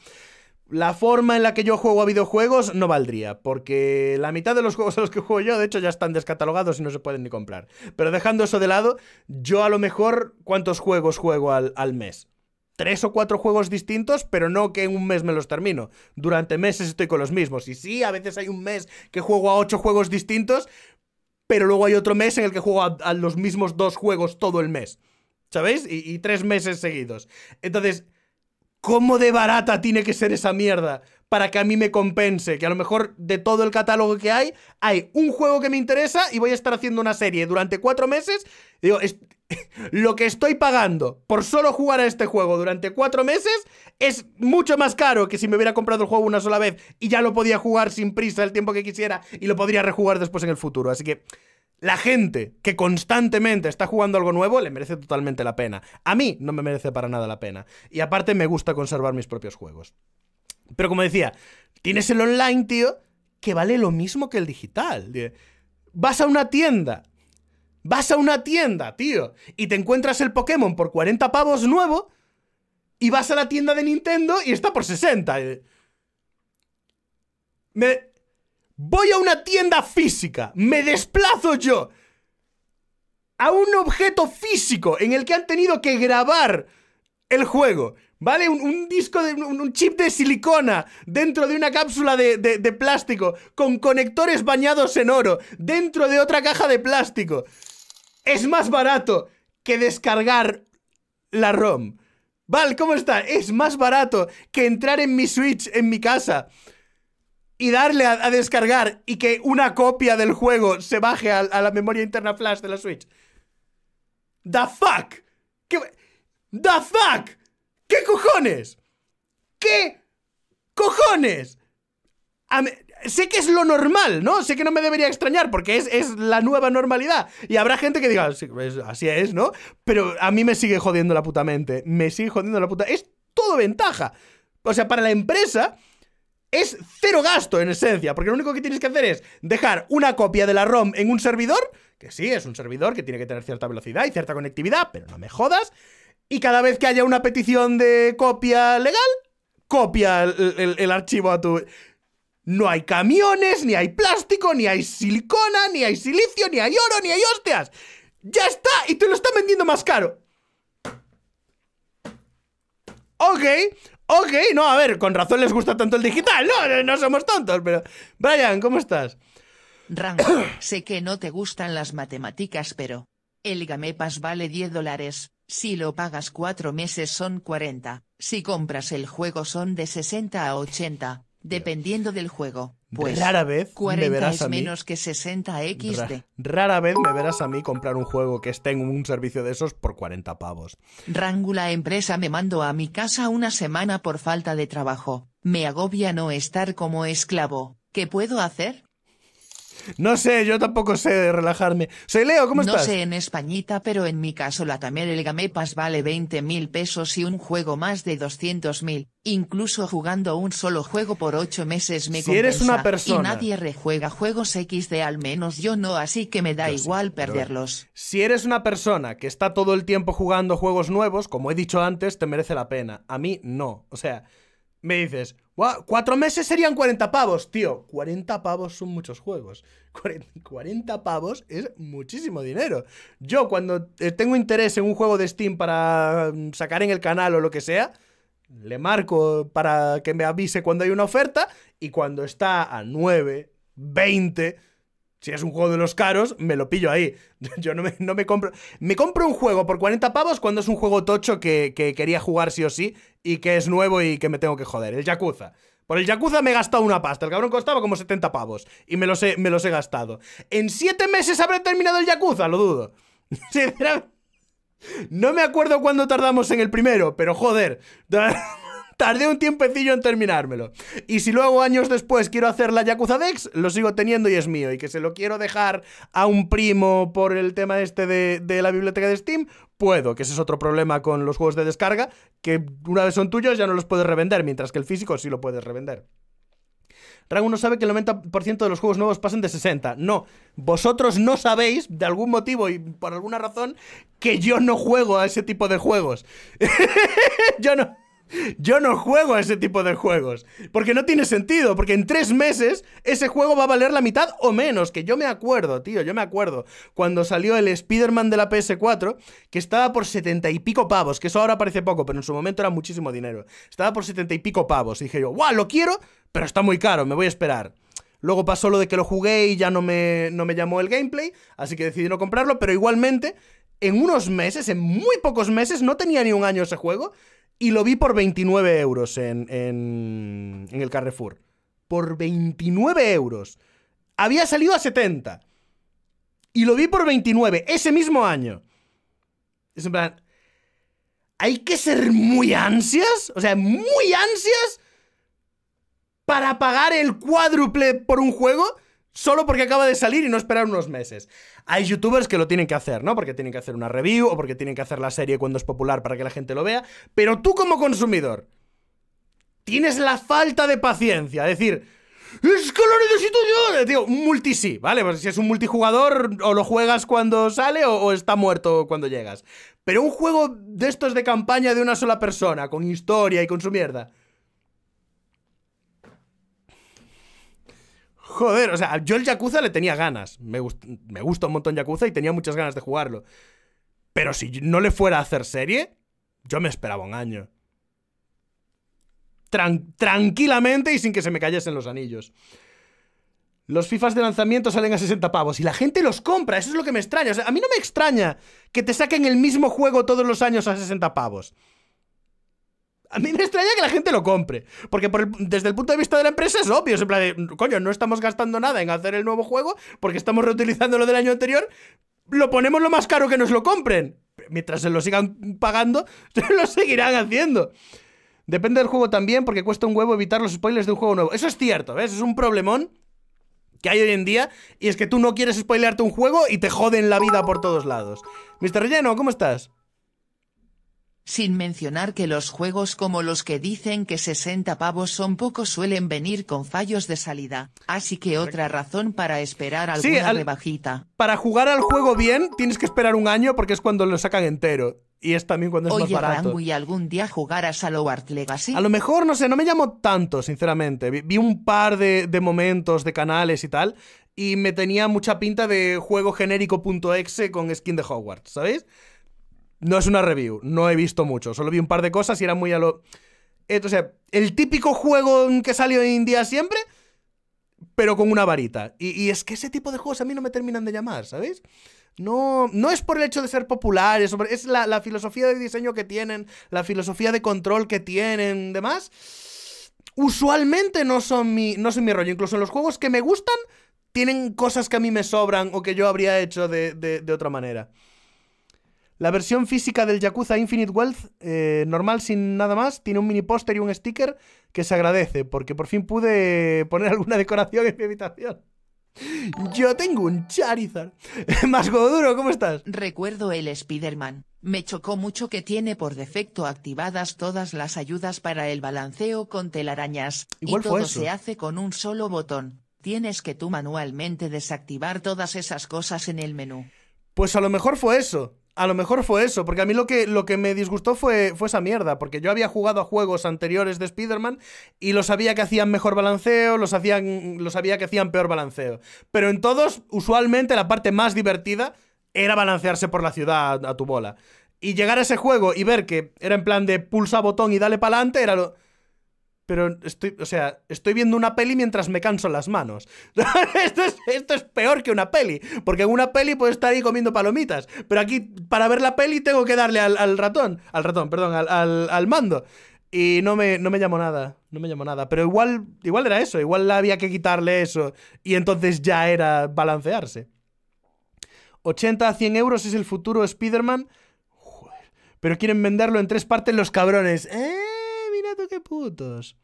La forma en la que yo juego a videojuegos no valdría, porque la mitad de los juegos a los que juego yo, de hecho, ya están descatalogados y no se pueden ni comprar. Pero dejando eso de lado, yo a lo mejor, ¿cuántos juegos juego al, mes? tres o cuatro juegos distintos, pero no que en un mes me los termino. Durante meses estoy con los mismos. Y sí, a veces hay un mes que juego a ocho juegos distintos, pero luego hay otro mes en el que juego a, los mismos dos juegos todo el mes. ¿Sabéis? y tres meses seguidos. Entonces, ¿Cómo de barata tiene que ser esa mierda? Para que a mí me compense, que a lo mejor de todo el catálogo que hay, hay un juego que me interesa y voy a estar haciendo una serie durante cuatro meses. Digo, lo que estoy pagando por solo jugar a este juego durante cuatro meses es mucho más caro que si me hubiera comprado el juego una sola vez y ya lo podía jugar sin prisa el tiempo que quisiera y lo podría rejugar después en el futuro. Así que la gente que constantemente está jugando algo nuevo le merece totalmente la pena. A mí no me merece para nada la pena. Y aparte me gusta conservar mis propios juegos. Pero como decía, tienes el online, tío, que vale lo mismo que el digital. Vas a una tienda. Vas a una tienda, tío, y te encuentras el Pokémon por 40 pavos nuevo y vas a la tienda de Nintendo y está por 60. Eh. Me, Voy a una tienda física, me desplazo yo a un objeto físico en el que han tenido que grabar el juego. ¿Vale? Un, disco de. Un, chip de silicona dentro de una cápsula de, plástico con conectores bañados en oro dentro de otra caja de plástico. Es más barato que descargar la ROM. ¿Vale? ¿cómo está? Es más barato que entrar en mi Switch en mi casa y darle a, descargar y que una copia del juego se baje a, la memoria interna flash de la Switch. The fuck. the fuck. ¿Qué cojones? ¿Qué cojones? sé que es lo normal, ¿no? Sé que no me debería extrañar porque es, la nueva normalidad. Y habrá gente que diga, pues, así es, ¿no? Pero a mí me sigue jodiendo la puta mente. Me sigue jodiendo la puta. Es todo ventaja. O sea, para la empresa es cero gasto en esencia, porque lo único que tienes que hacer es dejar una copia de la ROM en un servidor, que sí, es un servidor que tiene que tener cierta velocidad y cierta conectividad, pero no me jodas, y cada vez que haya una petición de copia legal, copia el, archivo a tu... No hay camiones, ni hay plástico, ni hay silicona, ni hay silicio, ni hay oro, ni hay hostias. Ya está, y te lo están vendiendo más caro. Ok, Ok, no, a ver, con razón les gusta tanto el digital. No, no somos tontos, pero. Brian, ¿cómo estás? Rango, sé que no te gustan las matemáticas, pero. El Game Pass vale 10 dólares. Si lo pagas 4 meses son 40. Si compras el juego son de 60 a 80, dependiendo del juego. Pues rara vez me verás a mí, menos que 60 rara vez me verás a mí comprar un juego que esté en un servicio de esos por 40 pavos. Rángula empresa me mandó a mi casa una semana por falta de trabajo. Me agobia no estar como esclavo. ¿Qué puedo hacer? No sé, yo tampoco sé relajarme. Soy Leo, ¿cómo estás? No sé en españita, pero en mi caso la Tamer el Game vale 20 mil pesos y un juego más de 200 mil. Incluso jugando un solo juego por 8 meses me si eres una persona... Y nadie rejuega juegos XD, al menos yo no, así que me da igual perderlos. Si eres una persona que está todo el tiempo jugando juegos nuevos, como he dicho antes, te merece la pena. A mí no. O sea, me dices, cuatro meses serían 40 pavos, tío. 40 pavos son muchos juegos. 40 pavos es muchísimo dinero. Yo cuando eh, tengo interés en un juego de Steam para mm, sacar en el canal o lo que sea, le marco para que me avise cuando hay una oferta y cuando está a 9, 20 si es un juego de los caros, me lo pillo ahí. Yo no me, me compro. Me compro un juego por 40 pavos cuando es un juego tocho que, que, quería jugar sí o sí y que es nuevo y que me tengo que joder. El Yakuza. Por el Yakuza me he gastado una pasta. El cabrón costaba como 70 pavos y me los he, me he gastado. ¿En 7 meses habré terminado el Yakuza? Lo dudo. No me acuerdo cuándo tardamos en el primero, pero joder. tardé un tiempecillo en terminármelo. Y si luego años después quiero hacer la Yakuza Dex, lo sigo teniendo y es mío. Y que se lo quiero dejar a un primo por el tema este de, la biblioteca de Steam, puedo, que ese es otro problema con los juegos de descarga, que una vez son tuyos ya no los puedes revender, mientras que el físico sí lo puedes revender. Ranguno no sabe que el 90% de los juegos nuevos pasan de 60. No, vosotros no sabéis, de algún motivo y por alguna razón, que yo no juego a ese tipo de juegos. yo no... Yo no juego a ese tipo de juegos. Porque no tiene sentido. Porque en tres meses ese juego va a valer la mitad o menos. Que yo me acuerdo, tío. Yo me acuerdo cuando salió el Spider-Man de la PS4 que estaba por setenta y pico pavos. Que eso ahora parece poco, pero en su momento era muchísimo dinero. Estaba por setenta y pico pavos. Y dije yo, guau, lo quiero, pero está muy caro. Me voy a esperar. Luego pasó lo de que lo jugué y ya no me, no me llamó el gameplay. Así que decidí no comprarlo. Pero igualmente, en unos meses, en muy pocos meses, no tenía ni un año ese juego. Y lo vi por 29 euros en, en, el Carrefour. Por 29 euros. Había salido a 70. Y lo vi por 29, ese mismo año. Es en plan. Hay que ser muy ansias, o sea, muy ansias para pagar el cuádruple por un juego solo porque acaba de salir y no esperar unos meses. Hay youtubers que lo tienen que hacer, ¿no? Porque tienen que hacer una review o porque tienen que hacer la serie cuando es popular para que la gente lo vea. Pero tú como consumidor, tienes la falta de paciencia. Es decir, es que lo necesito yo. Digo, un multi sí, ¿vale? Pues si es un multijugador, o lo juegas cuando sale o está muerto cuando llegas. Pero un juego de estos de campaña de una sola persona, con historia y con su mierda Joder, o sea, yo el Yakuza le tenía ganas. Me, gusta un montón Yakuza y tenía muchas ganas de jugarlo. Pero si no le fuera a hacer serie, yo me esperaba un año. tranquilamente y sin que se me cayesen los anillos. Los FIFAs de lanzamiento salen a 60 pavos y la gente los compra, eso es lo que me extraña. O sea, a mí no me extraña que te saquen el mismo juego todos los años a 60 pavos. A mí me extraña que la gente lo compre. Porque desde el punto de vista de la empresa es obvio. Es en plan de, coño, no estamos gastando nada en hacer el nuevo juego porque estamos reutilizando lo del año anterior. Lo ponemos lo más caro que nos lo compren. Mientras se lo sigan pagando, lo seguirán haciendo. Depende del juego también, porque cuesta un huevo evitar los spoilers de un juego nuevo. Eso es cierto, ¿ves? Es un problemón que hay hoy en día y es que tú no quieres spoilearte un juego y te joden la vida por todos lados. Mr. Relleno, ¿cómo estás? sin mencionar que los juegos como los que dicen que 60 pavos son pocos suelen venir con fallos de salida, así que otra razón para esperar alguna al, rebajita. Para jugar al juego bien, tienes que esperar un año porque es cuando lo sacan entero. Y es también cuando es más barato. Oye, algún día jugarás a Legacy. A lo mejor, no sé, no me llamó tanto, sinceramente. Vi, un par de, de, momentos de canales y tal, y me tenía mucha pinta de juego genérico.exe con skin de Hogwarts, ¿sabéis? No es una review, no he visto mucho. Solo vi un par de cosas y era muy a lo. O sea, el típico juego que salió en India siempre, pero con una varita. Y, es que ese tipo de juegos a mí no me terminan de llamar, ¿sabéis? No, no es por el hecho de ser populares, es la, la filosofía de diseño que tienen, la filosofía de control que tienen, demás. Usualmente no son mi, no mi rollo. Incluso en los juegos que me gustan, tienen cosas que a mí me sobran o que yo habría hecho de, de otra manera. La versión física del Yakuza Infinite Wealth, eh, normal sin nada más, tiene un mini póster y un sticker que se agradece, porque por fin pude poner alguna decoración en mi habitación. Yo tengo un Charizard. Más duro, ¿cómo estás? Recuerdo el Spider-Man. Me chocó mucho que tiene por defecto activadas todas las ayudas para el balanceo con telarañas. Igual y todo se hace con un solo botón. Tienes que tú manualmente desactivar todas esas cosas en el menú. Pues a lo mejor fue eso. A lo mejor fue eso, porque a mí lo que, lo que me disgustó fue, fue esa mierda, porque yo había jugado a juegos anteriores de Spider-Man y lo sabía que hacían mejor balanceo, los, hacían, sabía que hacían peor balanceo. Pero en todos, usualmente la parte más divertida era balancearse por la ciudad a, a tu bola. Y llegar a ese juego y ver que era en plan de pulsa botón y dale para adelante, era lo pero estoy, o sea, estoy viendo una peli mientras me canso las manos. esto, es, esto, es, peor que una peli, porque en una peli puedo estar ahí comiendo palomitas, pero aquí para ver la peli tengo que darle al, ratón, al ratón, perdón, al, al, mando. Y no me, no me llamó nada, no me llamó nada. Pero igual, igual era eso, igual había que quitarle eso y entonces ya era balancearse. 80 a 100 euros es el futuro Spider-Man. Pero quieren venderlo en tres partes los cabrones. ¿Eh? qué putos.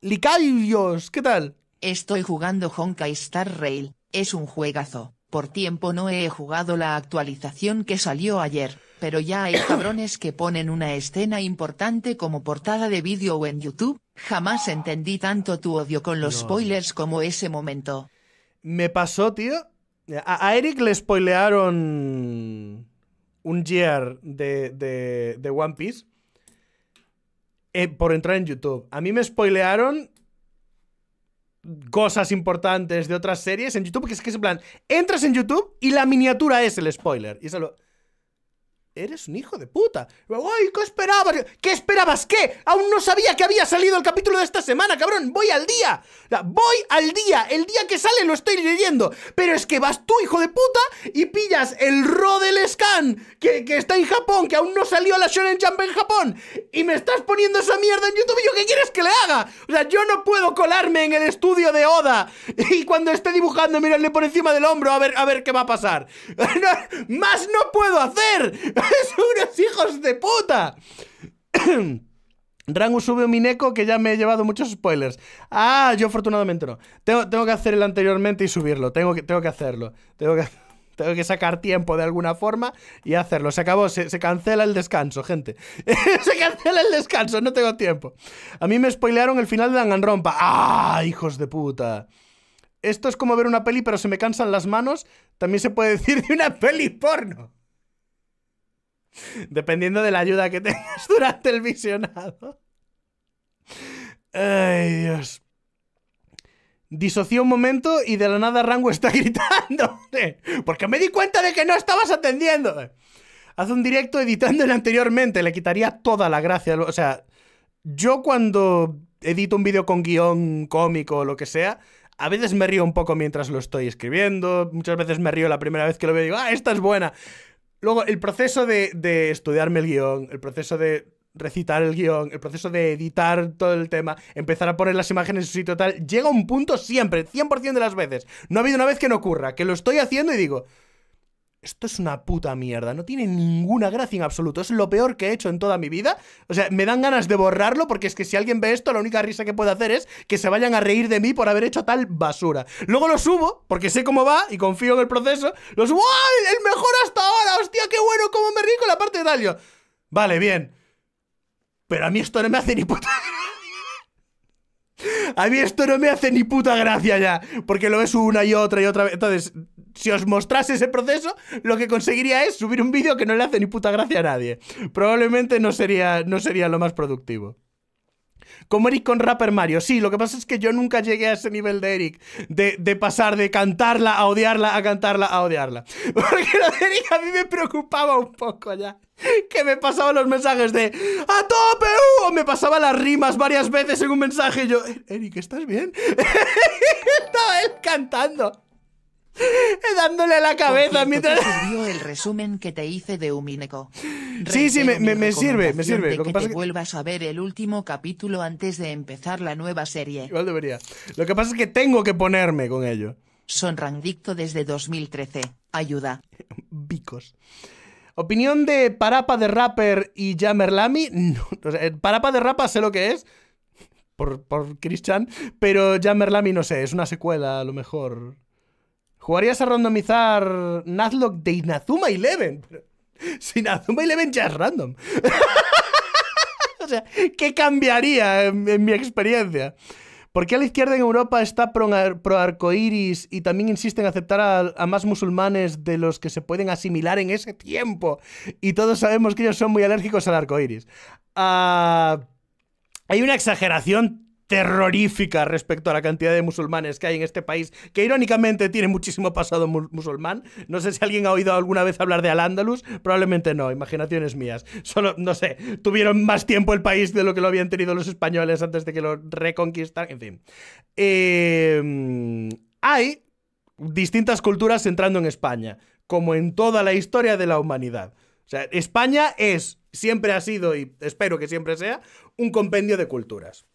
Licayos, ¿qué tal? Estoy jugando Honkai Star Rail, es un juegazo. Por tiempo no he jugado la actualización que salió ayer, pero ya hay cabrones que ponen una escena importante como portada de vídeo o en YouTube. Jamás entendí tanto tu odio con los spoilers como ese momento. Me pasó, tío. a Eric le spoilearon un year de, de, One Piece eh, por entrar en YouTube. A mí me spoilearon cosas importantes de otras series en YouTube, que es que es en plan, entras en YouTube y la miniatura es el spoiler. Y eso lo... Eres un hijo de puta. ¡Ay, qué esperabas! ¿Qué esperabas qué? Aún no sabía que había salido el capítulo de esta semana, cabrón. Voy al día. Voy al día. El día que sale lo estoy leyendo. Pero es que vas tú, hijo de puta, y pillas el Ro del Scan, que, está en Japón, que aún no salió a la Shonen Jump en Japón. Y me estás poniendo esa mierda en YouTube. ¿Y yo qué quieres que le haga? O sea, yo no puedo colarme en el estudio de Oda. Y cuando esté dibujando, mirarle por encima del hombro a ver, a ver qué va a pasar. Más no puedo hacer. Es unos hijos de puta. Rango sube un mineco que ya me he llevado muchos spoilers. Ah, yo afortunadamente no. Tengo, que hacer el anteriormente y subirlo. Tengo que, tengo que hacerlo. Tengo que, tengo que sacar tiempo de alguna forma y hacerlo. Se acabó, se, cancela el descanso, gente. se cancela el descanso, no tengo tiempo. A mí me spoilearon el final de Danganronpa. ¡Ah, hijos de puta! Esto es como ver una peli pero se me cansan las manos. También se puede decir de una peli porno. Dependiendo de la ayuda que tengas durante el visionado. Ay, Dios. Disoció un momento y de la nada Rango está gritando. Porque me di cuenta de que no estabas atendiendo. hace un directo editándole anteriormente, le quitaría toda la gracia. O sea, yo cuando edito un vídeo con guión cómico o lo que sea, a veces me río un poco mientras lo estoy escribiendo, muchas veces me río la primera vez que lo veo y digo, ah, esta es buena. Luego, el proceso de, estudiarme el guión, el proceso de recitar el guión, el proceso de editar todo el tema, empezar a poner las imágenes en su sitio tal, llega un punto siempre, 100% de las veces. No ha habido una vez que no ocurra, que lo estoy haciendo y digo, esto es una puta mierda, no tiene ninguna gracia en absoluto, es lo peor que he hecho en toda mi vida. O sea, me dan ganas de borrarlo porque es que si alguien ve esto, la única risa que puede hacer es que se vayan a reír de mí por haber hecho tal basura. Luego lo subo, porque sé cómo va y confío en el proceso, lo subo, El mejor hasta ahora, hostia, qué bueno, cómo me rico la parte de Dalio. Vale, bien. Pero a mí esto no me hace ni puta a mí esto no me hace ni puta gracia ya, porque lo ves una y otra y otra vez. Entonces, si os mostrase ese proceso, lo que conseguiría es subir un vídeo que no le hace ni puta gracia a nadie. Probablemente no sería, no sería lo más productivo. Como Eric con Rapper Mario. Sí, lo que pasa es que yo nunca llegué a ese nivel de Eric. De, pasar de cantarla a odiarla, a cantarla a odiarla. Porque lo de Eric a mí me preocupaba un poco ya. Que me pasaba los mensajes de ¡A tope! Uh", o Me pasaba las rimas varias veces en un mensaje. Y yo, e-, Eric, ¿estás bien? Estaba él cantando. dándole la cabeza mientras... el resumen que te hice de Umineko? Sí, sí, me, sirve, me sirve. Lo que, pasa vuelvas a ver el último capítulo antes de empezar la nueva serie. Igual debería. Lo que pasa es que tengo que ponerme con ello. Rangdicto desde 2013. Ayuda. Bicos. Opinión de Parapa de Rapper y Jammerlami No, eh, Parapa de Rapa sé lo que es. Por, por Christian. Pero Jammerlami no sé. Es una secuela, a lo mejor. Jugarías a randomizar Nazloc de Inazuma Eleven. Leven? si Inazuma Eleven ya es random. o sea, ¿qué cambiaría en, mi experiencia? ¿Por qué a la izquierda en Europa está pro, arcoiris y también insisten en aceptar a, más musulmanes de los que se pueden asimilar en ese tiempo? Y todos sabemos que ellos son muy alérgicos al arcoiris. Ah, hay una exageración terrorífica respecto a la cantidad de musulmanes que hay en este país, que irónicamente tiene muchísimo pasado musulmán. No sé si alguien ha oído alguna vez hablar de Al-Ándalus, probablemente no, imaginaciones mías. Solo, no sé, tuvieron más tiempo el país de lo que lo habían tenido los españoles antes de que lo reconquistaran, en fin. Eh, hay distintas culturas entrando en España, como en toda la historia de la humanidad. O sea, España es, siempre ha sido y espero que siempre sea, un compendio de culturas.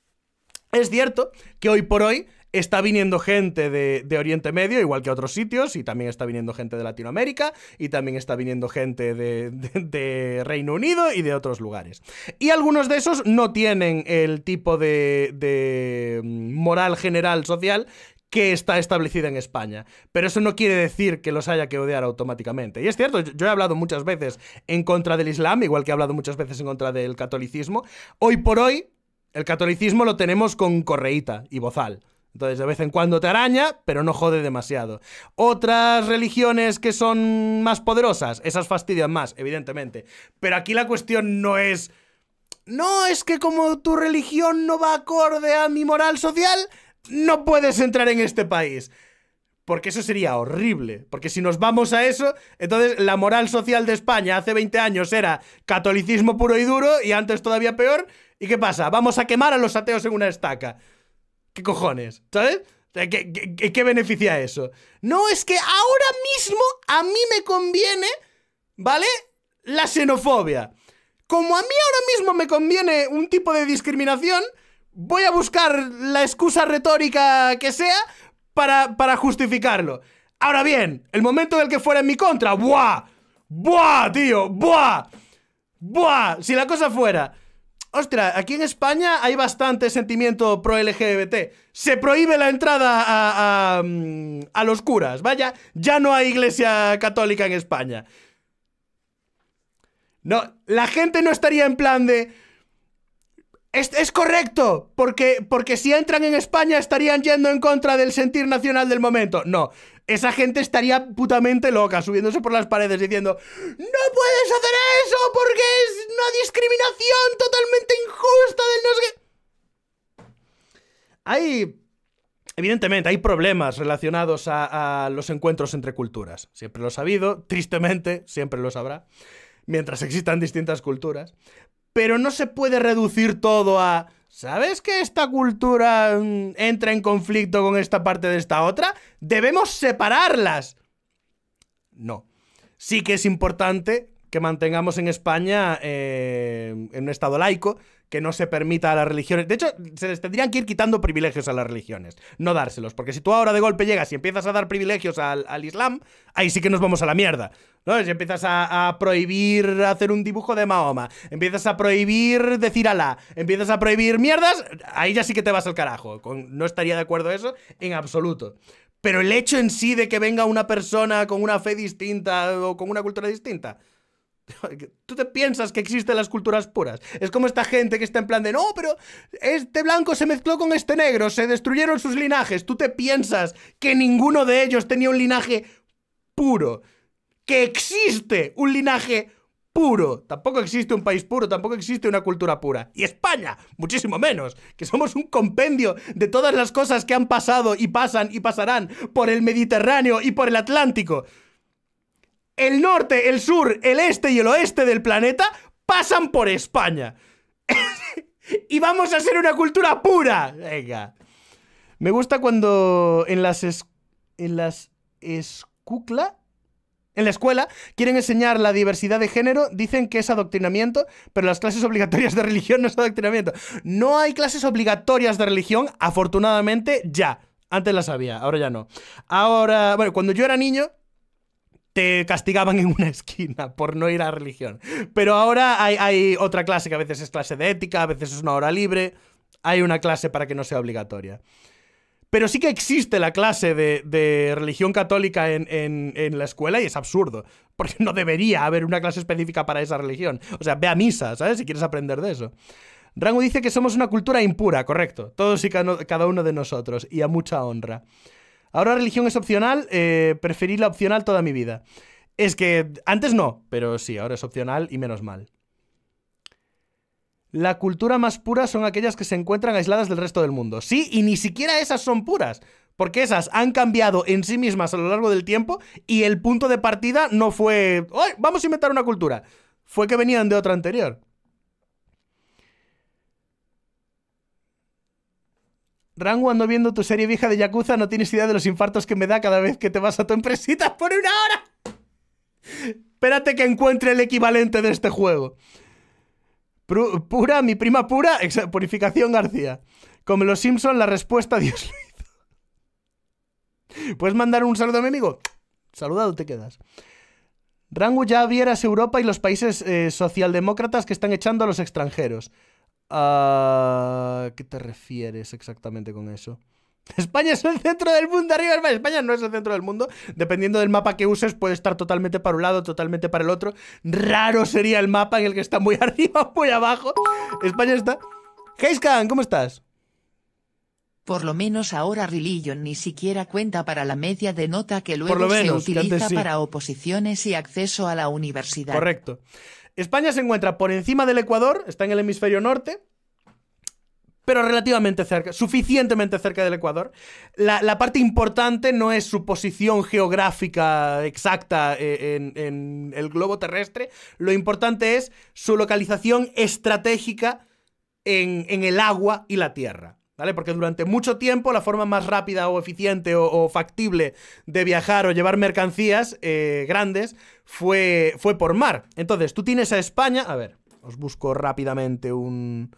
Es cierto que hoy por hoy está viniendo gente de, Oriente Medio, igual que a otros sitios, y también está viniendo gente de Latinoamérica, y también está viniendo gente de, de Reino Unido y de otros lugares. Y algunos de esos no tienen el tipo de mm, moral general social que está establecida en España. Pero eso no quiere decir que los haya que odiar automáticamente. Y es cierto, yo he hablado muchas veces en contra del Islam, igual que he hablado muchas veces en contra del catolicismo. Hoy por hoy, el catolicismo lo tenemos con correíta y bozal. Entonces, de vez en cuando te araña, pero no jode demasiado. Otras religiones que son más poderosas, esas fastidian más, evidentemente. Pero aquí la cuestión no es... No, es que como tu religión no va acorde a mi moral social, no puedes entrar en este país. Porque eso sería horrible. Porque si nos vamos a eso, entonces la moral social de España hace 20 años era catolicismo puro y duro y antes todavía peor. ¿Y qué pasa? Vamos a quemar a los ateos en una estaca. ¿Qué cojones? ¿Sabes? ¿Qué, beneficia eso? No, es que ahora mismo a mí me conviene, ¿vale? La xenofobia. Como a mí ahora mismo me conviene un tipo de discriminación, voy a buscar la excusa retórica que sea para, para justificarlo. Ahora bien, el momento del que fuera en mi contra, ¡buah! ¡Buah, tío! ¡Buah! ¡Buah! Si la cosa fuera Ostras, aquí en España hay bastante sentimiento pro-LGBT. Se prohíbe la entrada a, mm, a, los curas. Vaya, ya no hay iglesia católica en España. No, la gente no estaría en plan de... Es, es, correcto, porque, porque si entran en España estarían yendo en contra del sentir nacional del momento. No, esa gente estaría putamente loca, subiéndose por las paredes diciendo: ¡No puedes hacer eso! Porque es una discriminación totalmente injusta del no Hay. Evidentemente, hay problemas relacionados a, los encuentros entre culturas. Siempre lo ha habido, tristemente, siempre lo sabrá. mientras existan distintas culturas. Pero no se puede reducir todo a ¿Sabes que esta cultura mm, entra en conflicto con esta parte de esta otra? Debemos separarlas. No. Sí que es importante que mantengamos en España eh, en un Estado laico, que no se permita a las religiones. De hecho, se les tendrían que ir quitando privilegios a las religiones, no dárselos. Porque si tú ahora de golpe llegas y empiezas a dar privilegios al, Islam, ahí sí que nos vamos a la mierda. ¿no? Si empiezas a, prohibir hacer un dibujo de Mahoma, empiezas a prohibir decir Alá, empiezas a prohibir mierdas, ahí ya sí que te vas al carajo. no estaría de acuerdo eso en absoluto. Pero el hecho en sí de que venga una persona con una fe distinta o con una cultura distinta, ¿Tú te piensas que existen las culturas puras? Es como esta gente que está en plan de, no, pero este blanco se mezcló con este negro, se destruyeron sus linajes. ¿Tú te piensas que ninguno de ellos tenía un linaje puro? Que existe un linaje puro. Tampoco existe un país puro, tampoco existe una cultura pura. Y España, muchísimo menos, que somos un compendio de todas las cosas que han pasado y pasan y pasarán por el Mediterráneo y por el Atlántico el norte, el sur, el este y el oeste del planeta pasan por España. y vamos a ser una cultura pura. Venga. Me gusta cuando en las... en las... Escucla... En la escuela quieren enseñar la diversidad de género, dicen que es adoctrinamiento, pero las clases obligatorias de religión no es adoctrinamiento. No hay clases obligatorias de religión, afortunadamente ya. Antes las había, ahora ya no. Ahora, bueno, cuando yo era niño, te castigaban en una esquina por no ir a religión. Pero ahora hay, otra clase que a veces es clase de ética, a veces es una hora libre, hay una clase para que no sea obligatoria. Pero sí que existe la clase de, religión católica en, en, la escuela y es absurdo, porque no debería haber una clase específica para esa religión. O sea, ve a misa, ¿sabes? Si quieres aprender de eso. Rango dice que somos una cultura impura, correcto. Todos y cada uno de nosotros, y a mucha honra. Ahora religión es opcional, eh, preferí la opcional toda mi vida. Es que antes no, pero sí, ahora es opcional y menos mal. La cultura más pura son aquellas que se encuentran aisladas del resto del mundo. Sí, y ni siquiera esas son puras, porque esas han cambiado en sí mismas a lo largo del tiempo y el punto de partida no fue, ¡Ay, vamos a inventar una cultura! Fue que venían de otra anterior. Rango, ando viendo tu serie vieja de Yakuza, no tienes idea de los infartos que me da cada vez que te vas a tu empresita por una hora. Espérate que encuentre el equivalente de este juego. pura, mi prima pura, purificación García. Como los Simpson, la respuesta Dios lo hizo. ¿Puedes mandar un saludo a mi amigo? Saludado te quedas. Rangu ya vieras Europa y los países eh, socialdemócratas que están echando a los extranjeros. ¿A ah, qué te refieres exactamente con eso? España es el centro del mundo, arriba España. España no es el centro del mundo. Dependiendo del mapa que uses, puede estar totalmente para un lado, totalmente para el otro. Raro sería el mapa en el que está muy arriba o muy abajo. España está. Heiskan, ¿cómo estás? Por lo menos ahora Religion ni siquiera cuenta para la media de nota que luego se utiliza para oposiciones y acceso a la universidad. Correcto. España se encuentra por encima del Ecuador, está en el hemisferio norte, pero relativamente cerca, suficientemente cerca del Ecuador. La, parte importante no es su posición geográfica exacta eh, en, el globo terrestre, lo importante es su localización estratégica en, el agua y la tierra. ¿Vale? Porque durante mucho tiempo la forma más rápida o eficiente o, factible de viajar o llevar mercancías eh, grandes fue, fue por mar. Entonces, tú tienes a España... A ver, os busco rápidamente un...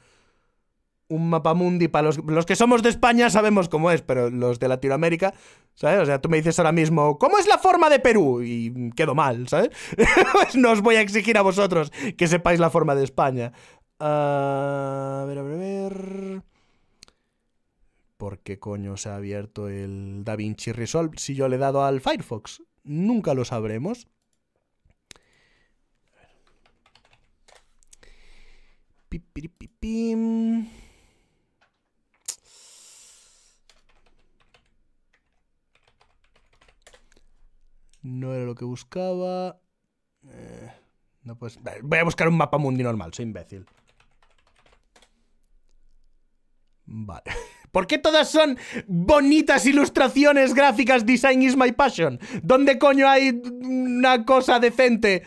Un mundi para los, que somos de España sabemos cómo es, pero los de Latinoamérica, ¿sabes? O sea, tú me dices ahora mismo, ¿cómo es la forma de Perú? Y quedo mal, ¿sabes? Pues no os voy a exigir a vosotros que sepáis la forma de España. Ah, a ver, a ver, a ver. ¿Por qué coño se ha abierto el DaVinci Resolve si yo le he dado al Firefox? Nunca lo sabremos. No era lo que buscaba. Eh, no pues. Voy a buscar un mapa mundi normal, soy imbécil. Vale. ¿Por qué todas son bonitas ilustraciones gráficas? Design is my passion. ¿Dónde coño hay una cosa decente?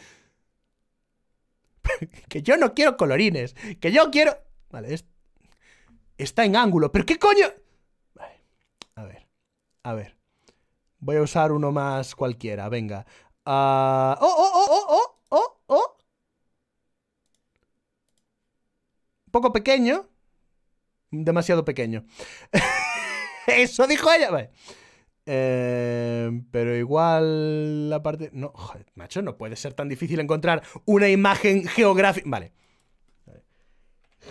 que yo no quiero colorines, que yo quiero... Vale, está en ángulo, pero ¿qué coño? Vale, a ver, a ver. Voy a usar uno más cualquiera, venga. Ah, ¡Oh, oh, oh, oh, oh, oh, oh! Un poco pequeño. Demasiado pequeño. Eso dijo ella. Vale. Em, pero igual la parte... No, macho, no puede ser tan difícil encontrar una imagen geográfica... Vale.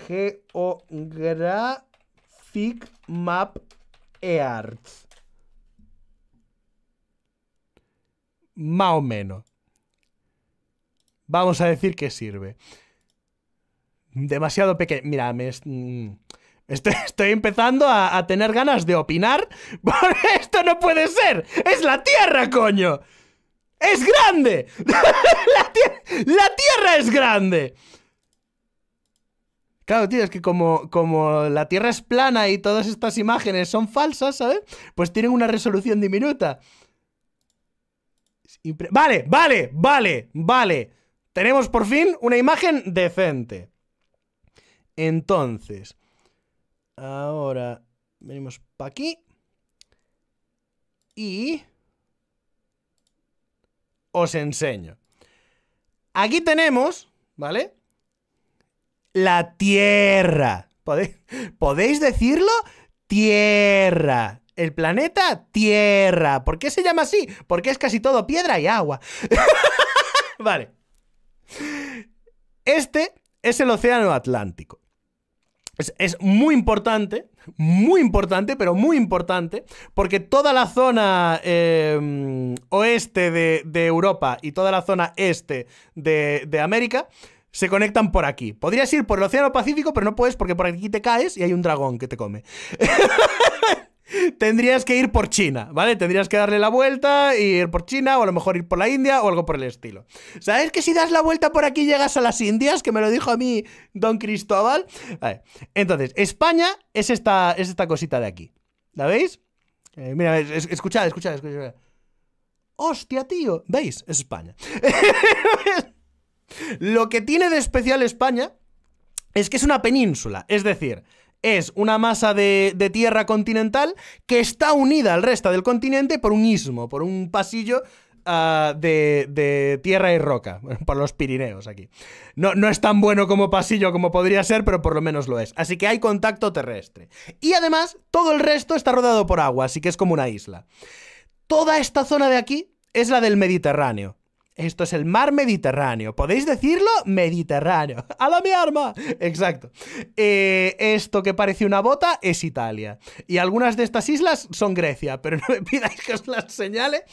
Geographic Map Earth. Más o menos. Vamos a decir que sirve. Demasiado pequeño. Mira, me... Mm, Estoy, empezando a, tener ganas de opinar. esto no puede ser. Es la Tierra, coño. Es grande. la, Tierra es grande. Claro, tío, es que como la Tierra es plana y todas estas imágenes son falsas, ¿sabes? Pues tienen una resolución diminuta. Vale, vale, vale, vale. Tenemos por fin una imagen decente. Entonces, Ahora venimos para aquí. Y os enseño. Aquí tenemos, ¿vale? La tierra. ¿Podéis, ¿Podéis decirlo? Tierra. El planeta Tierra. ¿Por qué se llama así? Porque es casi todo piedra y agua. vale. Este es el Océano Atlántico. Es, muy importante, muy importante, pero muy importante, porque toda la zona eh, oeste de, Europa y toda la zona este de, de América se conectan por aquí. Podrías ir por el Océano Pacífico, pero no puedes porque por aquí te caes y hay un dragón que te come. tendrías que ir por China, ¿vale? Tendrías que darle la vuelta, y ir por China, o a lo mejor ir por la India, o algo por el estilo. ¿Sabes que si das la vuelta por aquí llegas a las Indias? Que me lo dijo a mí Don Cristóbal. Vale. Entonces, España es esta, es esta cosita de aquí. ¿La veis? Eh, mira, escuchad, escuchad, escuchad. ¡Hostia, tío! ¿Veis? Es España. lo que tiene de especial España es que es una península. Es decir, es una masa de, tierra continental que está unida al resto del continente por un istmo, por un pasillo ah, de, de, tierra y roca, por los Pirineos aquí. No, no es tan bueno como pasillo como podría ser, pero por lo menos lo es. Así que hay contacto terrestre. Y además, todo el resto está rodado por agua, así que es como una isla. Toda esta zona de aquí es la del Mediterráneo. Esto es el mar Mediterráneo. ¿Podéis decirlo? Mediterráneo. ¡A la mi arma! Exacto. Eh, esto que parece una bota es Italia. Y algunas de estas islas son Grecia, pero no me pidáis que os las señale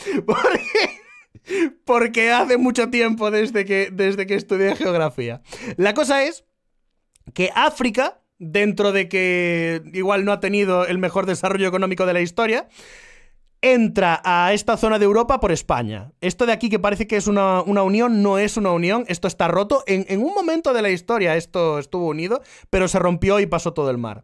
porque... hace mucho tiempo desde que, desde que estudié geografía. La cosa es que África, dentro de que igual no ha tenido el mejor desarrollo económico de la historia, entra a esta zona de Europa por España. Esto de aquí que parece que es una, unión, no es una unión, esto está roto. En, un momento de la historia esto estuvo unido, pero se rompió y pasó todo el mar.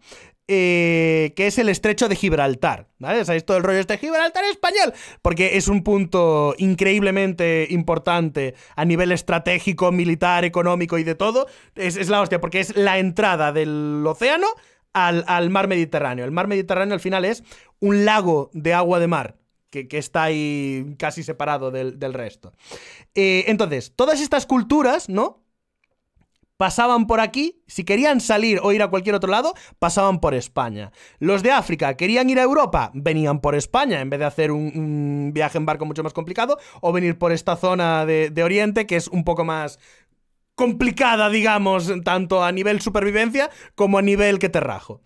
Eh, que es el estrecho de Gibraltar. ¿Vale? ¿Sabéis todo el rollo de este, Gibraltar español? Porque es un punto increíblemente importante a nivel estratégico, militar, económico y de todo. Es, es la hostia, porque es la entrada del océano al, mar Mediterráneo. El mar Mediterráneo al final es un lago de agua de mar. Que, está ahí casi separado del, resto. Eh, entonces, todas estas culturas, ¿no? pasaban por aquí, si querían salir o ir a cualquier otro lado, pasaban por España. Los de África querían ir a Europa, venían por España, en vez de hacer un, viaje en barco mucho más complicado, o venir por esta zona de, de, Oriente, que es un poco más complicada, digamos, tanto a nivel supervivencia como a nivel que te rajo.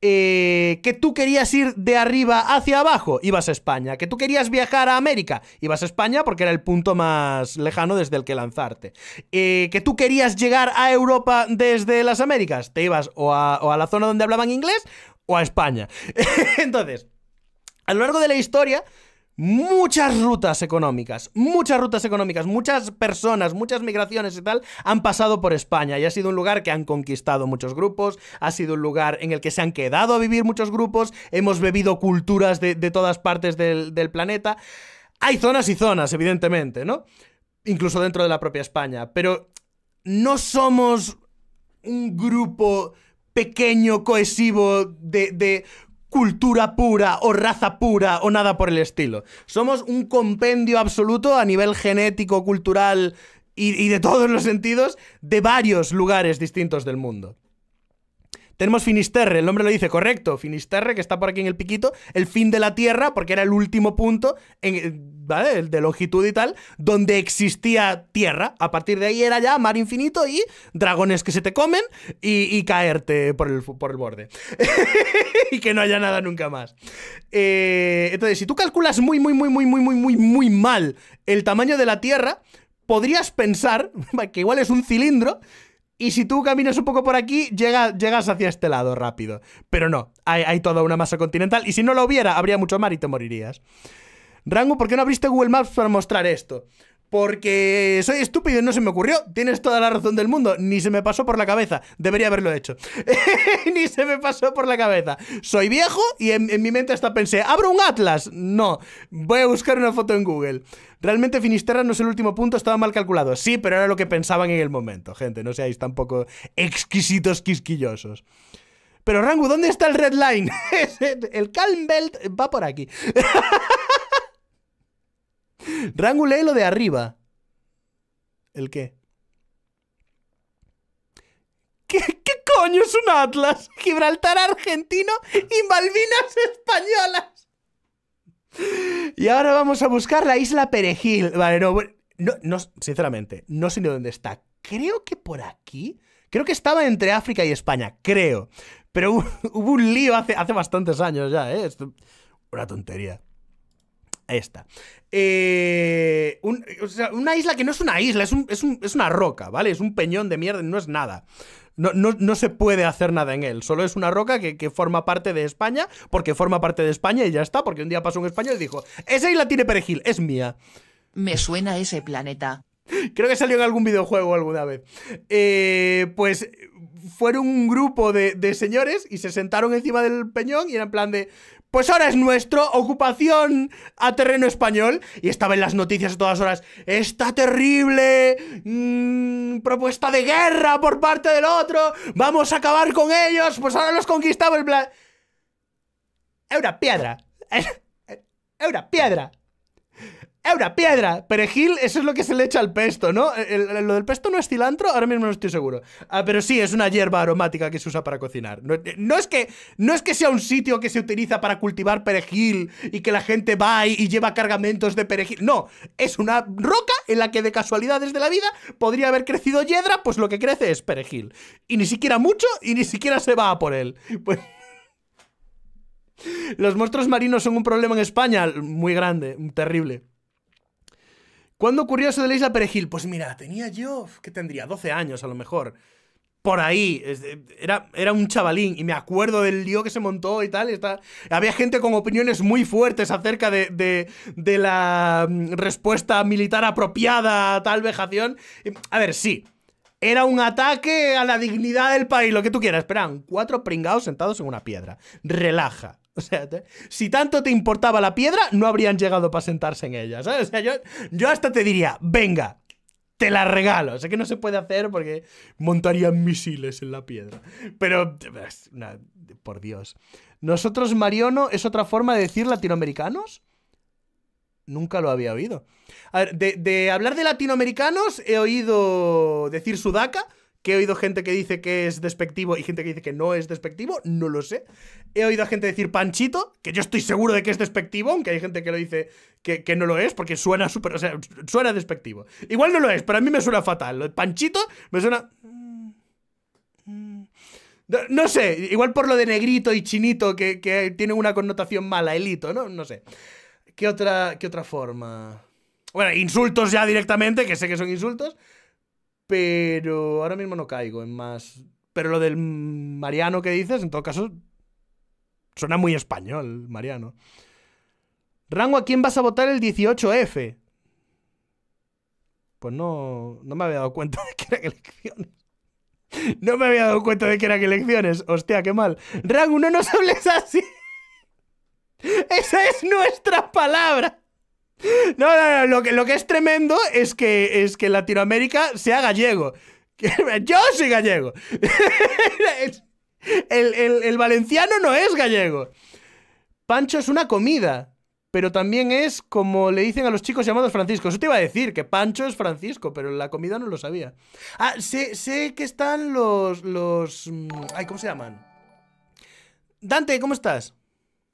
Eh, que tú querías ir de arriba hacia abajo, ibas a España. Que tú querías viajar a América, ibas a España porque era el punto más lejano desde el que lanzarte. Eh, que tú querías llegar a Europa desde las Américas, te ibas o a la zona donde hablaban inglés o a España. Entonces, a lo largo de la historia muchas rutas económicas, muchas rutas económicas, muchas personas, muchas migraciones y tal han pasado por España y ha sido un lugar que han conquistado muchos grupos, ha sido un lugar en el que se han quedado a vivir muchos grupos, hemos bebido culturas de, todas partes del, del planeta. Hay zonas y zonas, evidentemente, ¿no? Incluso dentro de la propia España, pero no somos un grupo pequeño, cohesivo, de, de cultura pura o raza pura o nada por el estilo. Somos un compendio absoluto a nivel genético, cultural y, de todos los sentidos de varios lugares distintos del mundo. Tenemos Finisterre, el nombre lo dice, correcto. Finisterre, que está por aquí en el piquito, el fin de la Tierra, porque era el último punto en, el de longitud y tal, donde existía tierra. A partir de ahí era ya mar infinito y dragones que se te comen y, caerte por el, por el borde. y que no haya nada nunca más. Eh, entonces, si tú calculas muy, muy, muy, muy, muy, muy, muy, muy mal el tamaño de la tierra, podrías pensar que igual es un cilindro. Y si tú caminas un poco por aquí, llegas hacia este lado rápido. Pero no, hay, toda una masa continental. Y si no lo hubiera, habría mucho mar y te morirías. Rango, ¿por qué no abriste Google Maps para mostrar esto? Porque soy estúpido y no se me ocurrió. Tienes toda la razón del mundo. Ni se me pasó por la cabeza. Debería haberlo hecho. Ni se me pasó por la cabeza. Soy viejo y en, mi mente hasta pensé, ¿abro un atlas? No. Voy a buscar una foto en Google. Realmente Finisterra no es el último punto, estaba mal calculado. Sí, pero era lo que pensaban en el momento. Gente, no seáis tampoco exquisitos quisquillosos. Pero Rangu, ¿dónde está el red line? el Calm Belt va por aquí. Rango lo de arriba. ¿El qué? ¿Qué, qué coño es un atlas? Gibraltar argentino y Malvinas españolas. Y ahora vamos a buscar la isla Perejil. Vale, no, no, sinceramente, no sé ni dónde está. Creo que por aquí. Creo que estaba entre África y España, creo. Pero hubo, un lío hace, hace bastantes años ya, ¿eh? una tontería esta. Eh, una isla que no es una isla, es, una roca, ¿vale? Es un peñón de mierda, no es nada. No, se puede hacer nada en él, solo es una roca que, forma parte de España, porque forma parte de España y ya está, porque un día pasó un español y dijo, esa isla tiene perejil, es mía. Me suena ese planeta. Creo que salió en algún videojuego alguna vez. Eh, pues fueron un grupo de, de, señores y se sentaron encima del peñón y eran plan de, pues ahora es nuestro, ocupación a terreno español. Y estaba en las noticias a todas horas, esta terrible mm, propuesta de guerra por parte del otro, vamos a acabar con ellos, pues ahora los conquistamos. el. Es una piedra, es una piedra. Ahora, piedra. Perejil, eso es lo que se le echa al pesto, ¿no? Eh, lo del pesto no es cilantro, ahora mismo no estoy seguro. Ah, pero sí, es una hierba aromática que se usa para cocinar. No, eh, es que, no es que sea un sitio que se utiliza para cultivar perejil y que la gente va y, lleva cargamentos de perejil. No, es una roca en la que de casualidades de la vida podría haber crecido hiedra, pues lo que crece es perejil. Y ni siquiera mucho y ni siquiera se va a por él. Pues, los monstruos marinos son un problema en España muy grande, terrible. ¿Cuándo ocurrió eso de la isla Perejil? Pues mira, tenía yo, que tendría? 12 años a lo mejor. Por ahí, eh, era, era un chavalín y me acuerdo del lío que se montó y tal. Había gente con opiniones muy fuertes acerca de, de la mm, respuesta militar apropiada a tal vejación. A ver, sí, era un ataque a la dignidad del país, lo que tú quieras. Esperan, cuatro pringados sentados en una piedra. Relaja. O sea, si tanto te importaba la piedra, no habrían llegado para sentarse en ella, O sea, yo, hasta te diría, venga, te la regalo. Sé que no se puede hacer porque montarían misiles en la piedra. Pero, por Dios. ¿Nosotros, Mariono, es otra forma de decir latinoamericanos? Nunca lo había oído. A ver, de, de hablar de latinoamericanos he oído decir sudaca que he oído gente que dice que es despectivo y gente que dice que no es despectivo, no lo sé. He oído a gente decir panchito, que yo estoy seguro de que es despectivo, aunque hay gente que lo dice que, no lo es, porque suena súper, o sea, suena despectivo. Igual no lo es, pero a mí me suena fatal. lo Panchito me suena... Mm, mm. No, sé, igual por lo de negrito y chinito, que, que tiene una connotación mala, elito, ¿no? No sé. ¿Qué otra, qué otra forma? Bueno, insultos ya directamente, que sé que son insultos. Pero ahora mismo no caigo en más. Pero lo del Mariano que dices, en todo caso, suena muy español, Mariano. Rango, ¿a quién vas a votar el 18F? Pues no, no me había dado cuenta de que eran elecciones. No me había dado cuenta de que eran elecciones. Hostia, qué mal. Rango, no nos hables así. Esa es nuestra palabra. No, no, no, lo que, lo que es tremendo es que, es que Latinoamérica sea gallego. Yo soy gallego. El, valenciano no es gallego. Pancho es una comida, pero también es como le dicen a los chicos llamados Francisco. Eso te iba a decir, que Pancho es Francisco, pero la comida no lo sabía. Ah, sé, sé que están los, los... Mm, ay, ¿cómo se llaman? Dante, ¿cómo estás?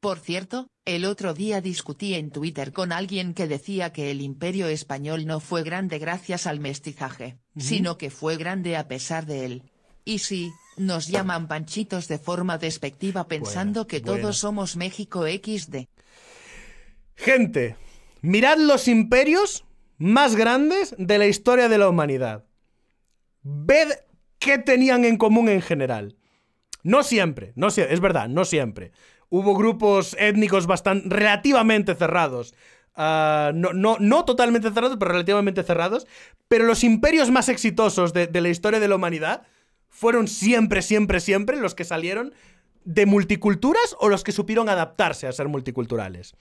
Por cierto, el otro día discutí en Twitter con alguien que decía que el imperio español no fue grande gracias al mestizaje, sino que fue grande a pesar de él. Y sí, nos llaman panchitos de forma despectiva pensando que todos somos México XD. Gente, mirad los imperios más grandes de la historia de la humanidad. Ved qué tenían en común en general. No siempre, no siempre, es verdad, no siempre hubo grupos étnicos bastante, relativamente cerrados. Ah, no, no, totalmente cerrados, pero relativamente cerrados. Pero los imperios más exitosos de, la historia de la humanidad fueron siempre, siempre, siempre los que salieron de multiculturas o los que supieron adaptarse a ser multiculturales.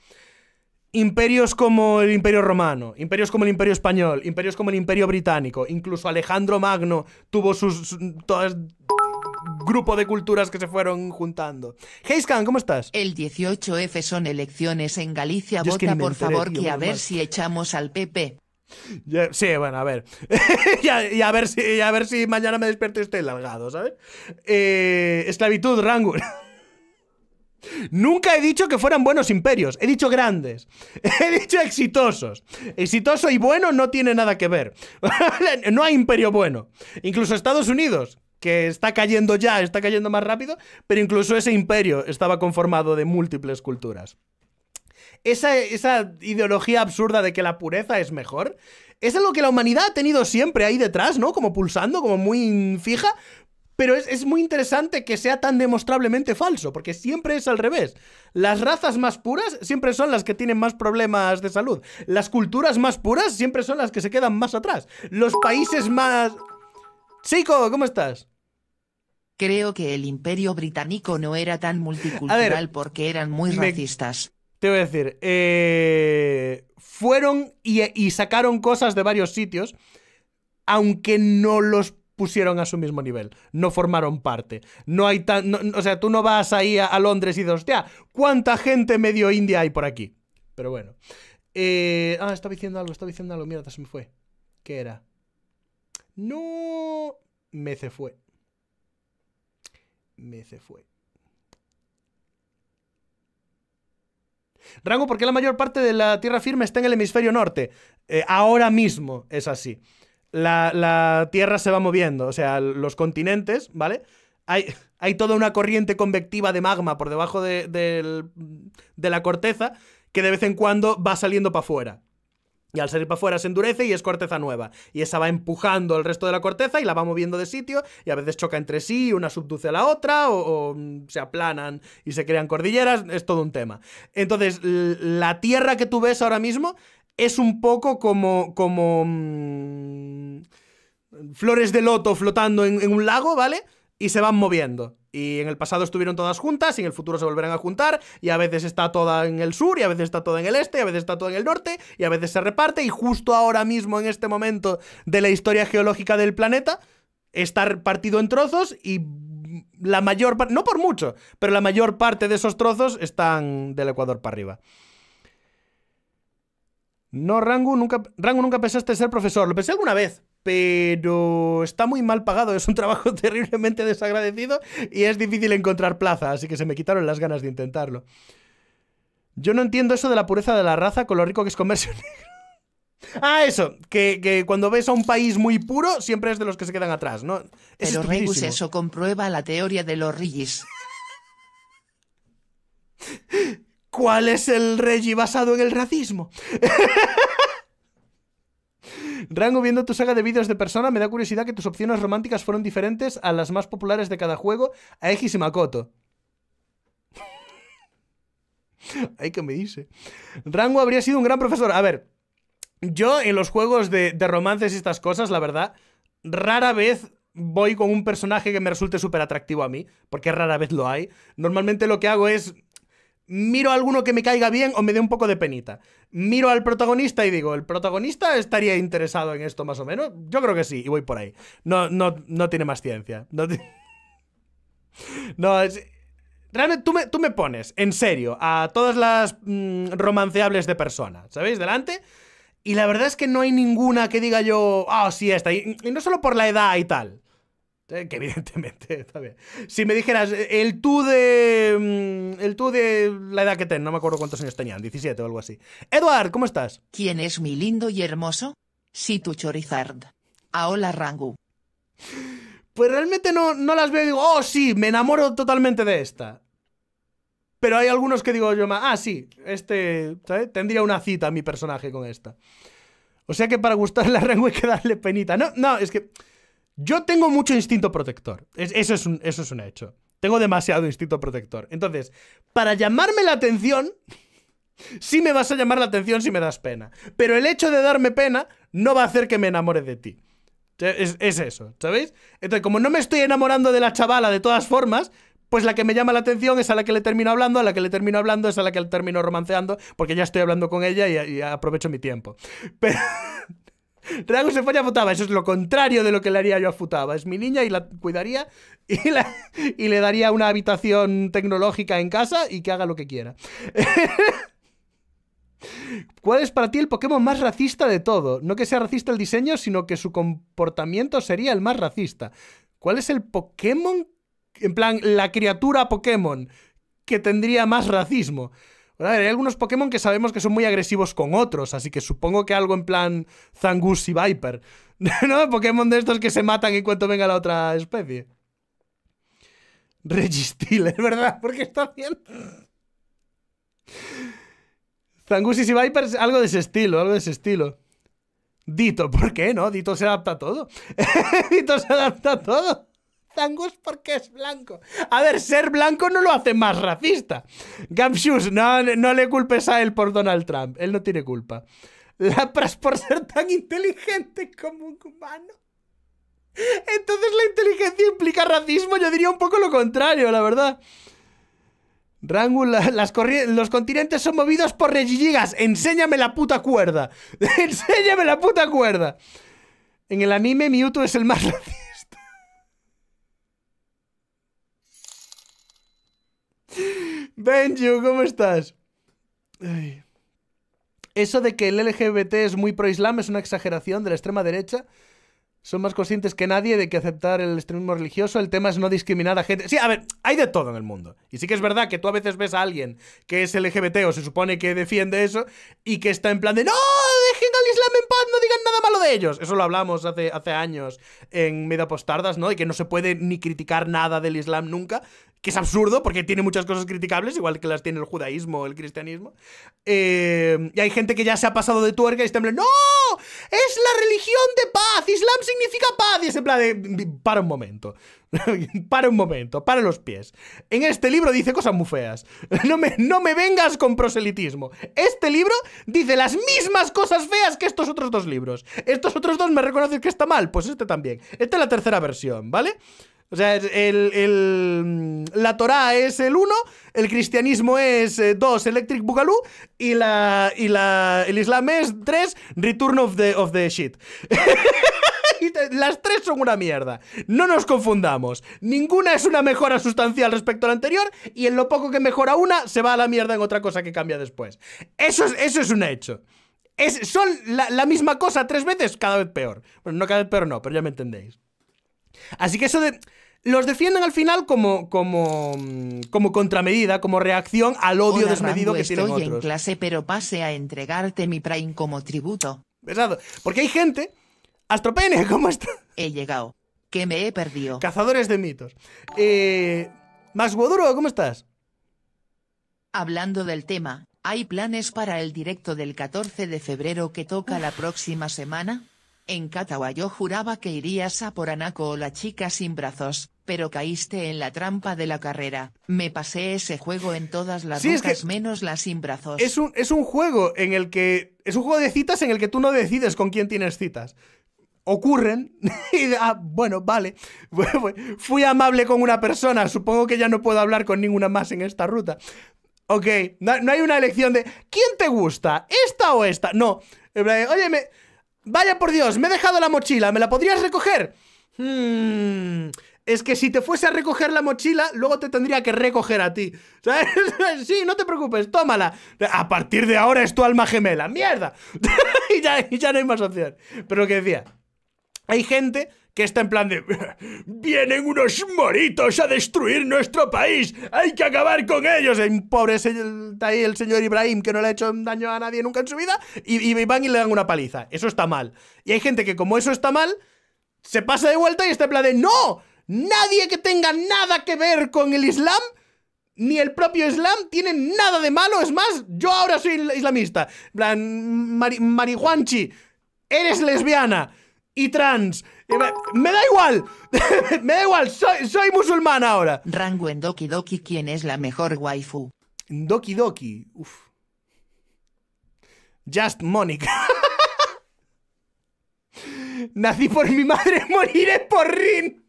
Imperios como el Imperio Romano, imperios como el Imperio Español, imperios como el Imperio Británico, incluso Alejandro Magno tuvo sus, grupo de culturas que se fueron juntando. Heiskan, ¿cómo estás? El 18F son elecciones en Galicia. Vota, por favor, que a ver si echamos al PP. sí, bueno, a ver. y, a, ver si, a ver si mañana me despierto y estoy ¿sabes? Eh, esclavitud, Rangul. Nunca he dicho que fueran buenos imperios, he dicho grandes, he dicho exitosos. Exitoso y bueno no tiene nada que ver. no hay imperio bueno. Incluso Estados Unidos, que está cayendo ya, está cayendo más rápido, pero incluso ese imperio estaba conformado de múltiples culturas. Esa, esa, ideología absurda de que la pureza es mejor, es algo que la humanidad ha tenido siempre ahí detrás, ¿no? Como pulsando, como muy fija, pero es, es, muy interesante que sea tan demostrablemente falso, porque siempre es al revés. Las razas más puras siempre son las que tienen más problemas de salud. Las culturas más puras siempre son las que se quedan más atrás. Los países más... Chico, ¿cómo estás? Creo que el imperio británico no era tan multicultural porque eran muy racistas. Te voy a decir, eh, fueron y, sacaron cosas de varios sitios, aunque no los pusieron a su mismo nivel, no formaron parte. No hay tan, o sea, tú no vas ahí a, Londres y dices, hostia, ¿cuánta gente medio india hay por aquí? Pero bueno. Eh, ah, estaba diciendo algo, estaba diciendo algo, mierda, se me fue. ¿Qué era? No. Me se fue. Me se fue. Rango, ¿por qué la mayor parte de la Tierra firme está en el hemisferio norte? Eh, ahora mismo es así. La, la, Tierra se va moviendo, o sea, los continentes, ¿vale? Hay, hay toda una corriente convectiva de magma por debajo de, de la corteza que de vez en cuando va saliendo para afuera. Y al salir para afuera se endurece y es corteza nueva. Y esa va empujando el resto de la corteza y la va moviendo de sitio y a veces choca entre sí, una subduce a la otra o, mm, se aplanan y se crean cordilleras, es todo un tema. Entonces, la Tierra que tú ves ahora mismo es un poco como... como mm, flores de loto flotando en un lago, ¿vale? y se van moviendo. Y en el pasado estuvieron todas juntas y en el futuro se volverán a juntar y a veces está toda en el sur y a veces está toda en el este y a veces está toda en el norte y a veces se reparte y justo ahora mismo en este momento de la historia geológica del planeta está repartido en trozos y la mayor parte, no por mucho, pero la mayor parte de esos trozos están del Ecuador para arriba. No, Rango nunca, Rango nunca pensaste ser profesor, lo pensé alguna vez, pero está muy mal pagado, es un trabajo terriblemente desagradecido y es difícil encontrar plaza, así que se me quitaron las ganas de intentarlo. Yo no entiendo eso de la pureza de la raza con lo rico que es un negro. ah, eso, que, cuando ves a un país muy puro, siempre es de los que se quedan atrás, ¿no? pero eso comprueba la teoría de los regis. ¿Cuál es el regi basado en el racismo? Rango, viendo tu saga de vídeos de persona, me da curiosidad que tus opciones románticas fueron diferentes a las más populares de cada juego, a X y Makoto. Ay, que me dice. Rango habría sido un gran profesor. A ver, yo en los juegos de, de romances y estas cosas, la verdad, rara vez voy con un personaje que me resulte súper atractivo a mí, porque rara vez lo hay. Normalmente lo que hago es miro a alguno que me caiga bien o me dé un poco de penita. Miro al protagonista y digo, ¿el protagonista estaría interesado en esto más o menos? Yo creo que sí, y voy por ahí. No, no, no tiene más ciencia. No, es... Realmente tú me, pones, en serio, a todas las mm, romanceables de persona, ¿sabéis? Delante. Y la verdad es que no hay ninguna que diga yo, ah, sí, esta. y no solo por la edad y tal. Eh, que evidentemente, está bien. Si me dijeras, eh, el tú de. Mm, el tú de la edad que ten, no me acuerdo cuántos años tenían, 17 o algo así. Eduard, ¿cómo estás? ¿Quién es mi lindo y hermoso? Si Chorizard. A hola Rangu. Pues realmente no, no las veo digo, oh sí, me enamoro totalmente de esta. Pero hay algunos que digo yo más, ah sí, este, Tendría una cita mi personaje con esta. O sea que para gustarle a Rangu hay que darle penita. No, no, es que. Yo tengo mucho instinto protector. eso, es un, eso es un hecho. Tengo demasiado instinto protector. Entonces, para llamarme la atención, sí me vas a llamar la atención si me das pena. Pero el hecho de darme pena no va a hacer que me enamore de ti. Es, eso, ¿sabéis? Entonces, como no me estoy enamorando de la chavala de todas formas, pues la que me llama la atención es a la que le termino hablando, a la que le termino hablando es a la que le termino romanceando, porque ya estoy hablando con ella y, y aprovecho mi tiempo. Pero, Rago se fue a Futaba. Eso es lo contrario de lo que le haría yo a Futaba. Es mi niña y la cuidaría y, y le daría una habitación tecnológica en casa y que haga lo que quiera. ¿Cuál es para ti el Pokémon más racista de todo? No que sea racista el diseño, sino que su comportamiento sería el más racista. ¿Cuál es el Pokémon, en plan, la criatura Pokémon que tendría más racismo? hay algunos Pokémon que sabemos que son muy agresivos con otros, así que supongo que algo en plan Zangus y Viper. ¿No? Pokémon de estos que se matan en cuanto venga la otra especie. Registile, es verdad, porque está bien. Zangusis y Viper, algo de ese estilo, algo de ese estilo. Dito, ¿por qué no? Dito se adapta a todo. Dito se adapta a todo. Tangus porque es blanco. A ver, ser blanco no lo hace más racista. Gamshus, no, no le culpes a él por Donald Trump. Él no tiene culpa. Lapras por ser tan inteligente como un humano. Entonces la inteligencia implica racismo. Yo diría un poco lo contrario, la verdad. Rangul, las los continentes son movidos por regigigas. Enséñame la puta cuerda. Enséñame la puta cuerda. En el anime Mewtwo es el más racista. Benju, ¿cómo estás? Eso de que el LGBT es muy pro-islam es una exageración de la extrema derecha. Son más conscientes que nadie de que aceptar el extremismo religioso. El tema es no discriminar a gente. Sí, a ver, hay de todo en el mundo. Y sí que es verdad que tú a veces ves a alguien que es LGBT o se supone que defiende eso y que está en plan de ¡No! ¡Dejen al Islam en paz! ¡No digan nada malo de ellos! Eso lo hablamos hace, hace años en Media Postardas, ¿no? Y que no se puede ni criticar nada del Islam nunca que es absurdo porque tiene muchas cosas criticables, igual que las tiene el judaísmo, el cristianismo. Eh, y hay gente que ya se ha pasado de tuerca y está en plan, ¡No! ¡Es la religión de paz! ¡Islam significa paz! Y es en plan de, para un momento. para un momento, para los pies. En este libro dice cosas muy feas. No me, no me vengas con proselitismo. Este libro dice las mismas cosas feas que estos otros dos libros. Estos otros dos me reconocen que está mal, pues este también. Esta es la tercera versión, ¿vale? O sea, el, mm, la Torá es el 1, el cristianismo es 2, eh, Electric Boogaloo, y, la, y la, el islam es 3, Return of the, of the Shit. Las tres son una mierda. No nos confundamos. Ninguna es una mejora sustancial respecto a la anterior y en lo poco que mejora una se va a la mierda en otra cosa que cambia después. Eso es, eso es un hecho. Es, son la, la misma cosa tres veces, cada vez peor. Bueno, no cada vez peor, no, pero ya me entendéis. Así que eso de los defienden al final como, como, como contramedida, como reacción al odio desmedido que tienen estoy en clase, pero pase a entregarte mi Prime como tributo. ¿Verdad? Porque hay gente... ¡Astropene! ¿Cómo está? He llegado. Que me he perdido. Cazadores de mitos. Eh... Más ¿cómo estás? Hablando del tema, ¿hay planes para el directo del 14 de febrero que toca la próxima semana? En Catawa, yo juraba que irías a por Anaco o la chica sin brazos, pero caíste en la trampa de la carrera. Me pasé ese juego en todas las rutas menos las sin brazos. Es un, es un juego en el que. Es un juego de citas en el que tú no decides con quién tienes citas. Ocurren y ah, bueno, vale. Fui amable con una persona, supongo que ya no puedo hablar con ninguna más en esta ruta. Ok, no, no hay una elección de ¿quién te gusta? ¿Esta o esta? No. Oye, me. Vaya por Dios, me he dejado la mochila, ¿me la podrías recoger? Hmm, es que si te fuese a recoger la mochila, luego te tendría que recoger a ti. ¿Sabes? sí, no te preocupes, tómala. A partir de ahora es tu alma gemela, mierda. ya, y ya no hay más opción. Pero lo que decía, hay gente que está en plan de... ¡Vienen unos moritos a destruir nuestro país! ¡Hay que acabar con ellos! Y pobre el señor Ibrahim, que no le ha hecho daño a nadie nunca en su vida, y, van y le dan una paliza. Eso está mal. Y hay gente que como eso está mal, se pasa de vuelta y está en plan de... ¡No! Nadie que tenga nada que ver con el Islam ni el propio Islam tiene nada de malo. Es más, yo ahora soy islamista. plan, marihuanchi, eres lesbiana y trans. Me da igual, me da igual, soy, soy musulmán ahora. Rango en Doki Doki, ¿quién es la mejor waifu? Doki Doki, Just Monica. Nací por mi madre, moriré por Rin.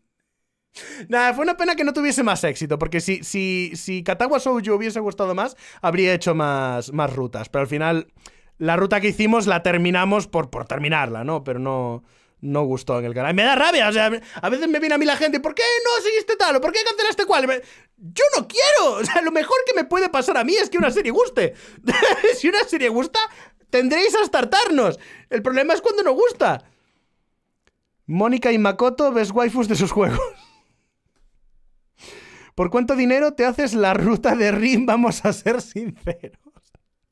Nada, fue una pena que no tuviese más éxito, porque si, si, si Katawa yo hubiese gustado más, habría hecho más, más rutas. Pero al final, la ruta que hicimos la terminamos por, por terminarla, ¿no? Pero no, no gustó en el canal. Me da rabia, o sea, a veces me viene a mí la gente, ¿por qué no seguiste tal? ¿O por qué cancelaste cual? Yo no quiero, o sea, lo mejor que me puede pasar a mí es que una serie guste. si una serie gusta, tendréis a startarnos. El problema es cuando no gusta. Mónica y Makoto ves waifus de sus juegos. ¿Por cuánto dinero te haces la ruta de Rim? Vamos a ser sinceros.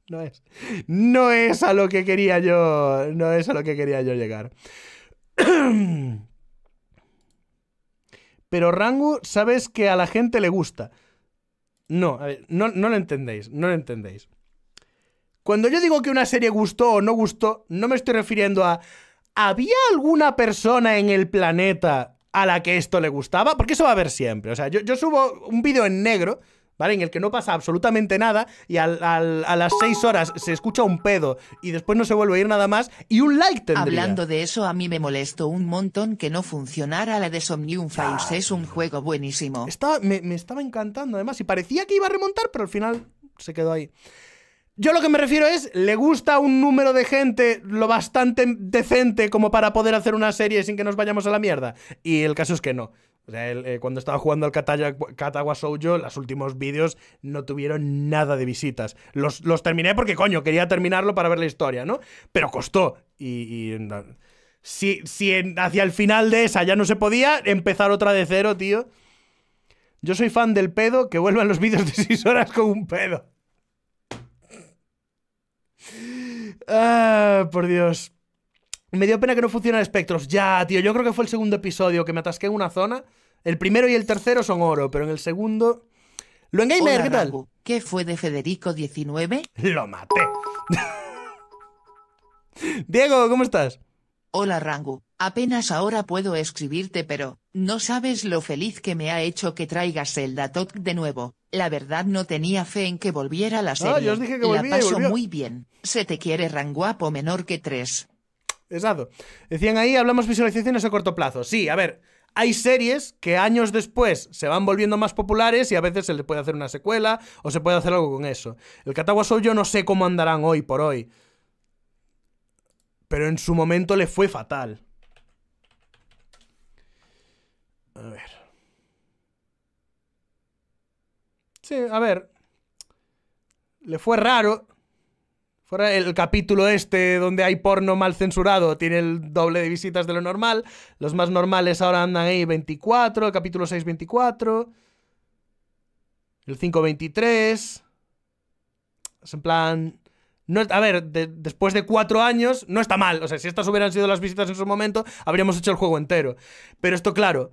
No es. No es a lo que quería yo. No es a lo que quería yo llegar. Pero Rangu, sabes que a la gente le gusta. No, no, lo entendéis, no lo entendéis. Cuando yo digo que una serie gustó o no gustó, no me estoy refiriendo a... ¿Había alguna persona en el planeta a la que esto le gustaba? Porque eso va a haber siempre. O sea, yo, yo subo un vídeo en negro ¿vale? En el que no pasa absolutamente nada y a las 6 horas se escucha un pedo y después no se vuelve a ir nada más y un like tendría. Hablando de eso, a mí me molestó un montón que no funcionara la de Somnium Files. Es un juego buenísimo. me, me estaba encantando, además, y parecía que iba a remontar, pero al final se quedó ahí. Yo lo que me refiero es, le gusta un número de gente lo bastante decente como para poder hacer una serie sin que nos vayamos a la mierda. Y el caso es que no. O sea, eh, cuando estaba jugando al Katawa Shoujo, los últimos vídeos no tuvieron nada de visitas. Los, terminé porque, coño, quería terminarlo para ver la historia, ¿no? Pero costó. Y, si, si hacia el final de esa ya no se podía, empezar otra de cero, tío. Yo soy fan del pedo, que vuelvan los vídeos de 6 horas con un pedo. Ah, por Dios. Me dio pena que no funcionan espectros. Ya, tío, yo creo que fue el segundo episodio que me atasqué en una zona. El primero y el tercero son oro, pero en el segundo... Lo en ¿qué fue de Federico 19? Lo maté. Diego, ¿cómo estás? Hola Rangu, apenas ahora puedo escribirte pero, no sabes lo feliz que me ha hecho que traigas el Datot de nuevo, la verdad no tenía fe en que volviera la ah, serie, ah, la paso muy bien, se te quiere Ranguapo menor que tres. Decían ahí, hablamos visualizaciones a corto plazo. Sí, a ver, hay series que años después se van volviendo más populares y a veces se le puede hacer una secuela o se puede hacer algo con eso. El cataguasol yo no sé cómo andarán hoy por hoy. Pero en su momento le fue fatal. A ver. Sí, a ver. Le fue raro el capítulo este donde hay porno mal censurado, tiene el doble de visitas de lo normal. Los más normales ahora andan ahí 24, el capítulo 6 24, el 5 23. en plan... a ver, después de cuatro años, no está mal. O sea, si estas hubieran sido las visitas en su momento, habríamos hecho el juego entero. Pero esto, claro,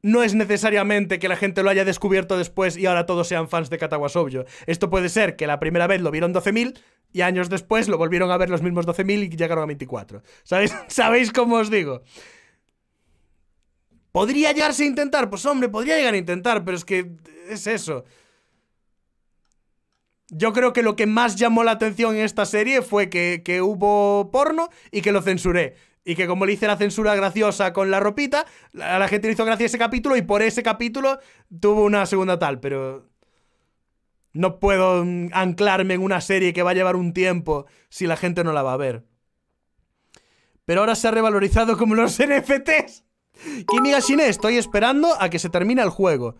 no es necesariamente que la gente lo haya descubierto después y ahora todos sean fans de Katawasobyo. Esto puede ser que la primera vez lo vieron 12.000, y años después lo volvieron a ver los mismos 12.000 y llegaron a 24. ¿Sabéis, ¿Sabéis cómo os digo? ¿Podría llegarse a intentar? Pues hombre, podría llegar a intentar, pero es que es eso. Yo creo que lo que más llamó la atención en esta serie fue que, que hubo porno y que lo censuré. Y que como le hice la censura graciosa con la ropita, a la gente le hizo gracia ese capítulo y por ese capítulo tuvo una segunda tal, pero... No puedo mm, anclarme en una serie que va a llevar un tiempo si la gente no la va a ver. Pero ahora se ha revalorizado como los NFTs. Kimiga e? estoy esperando a que se termine el juego.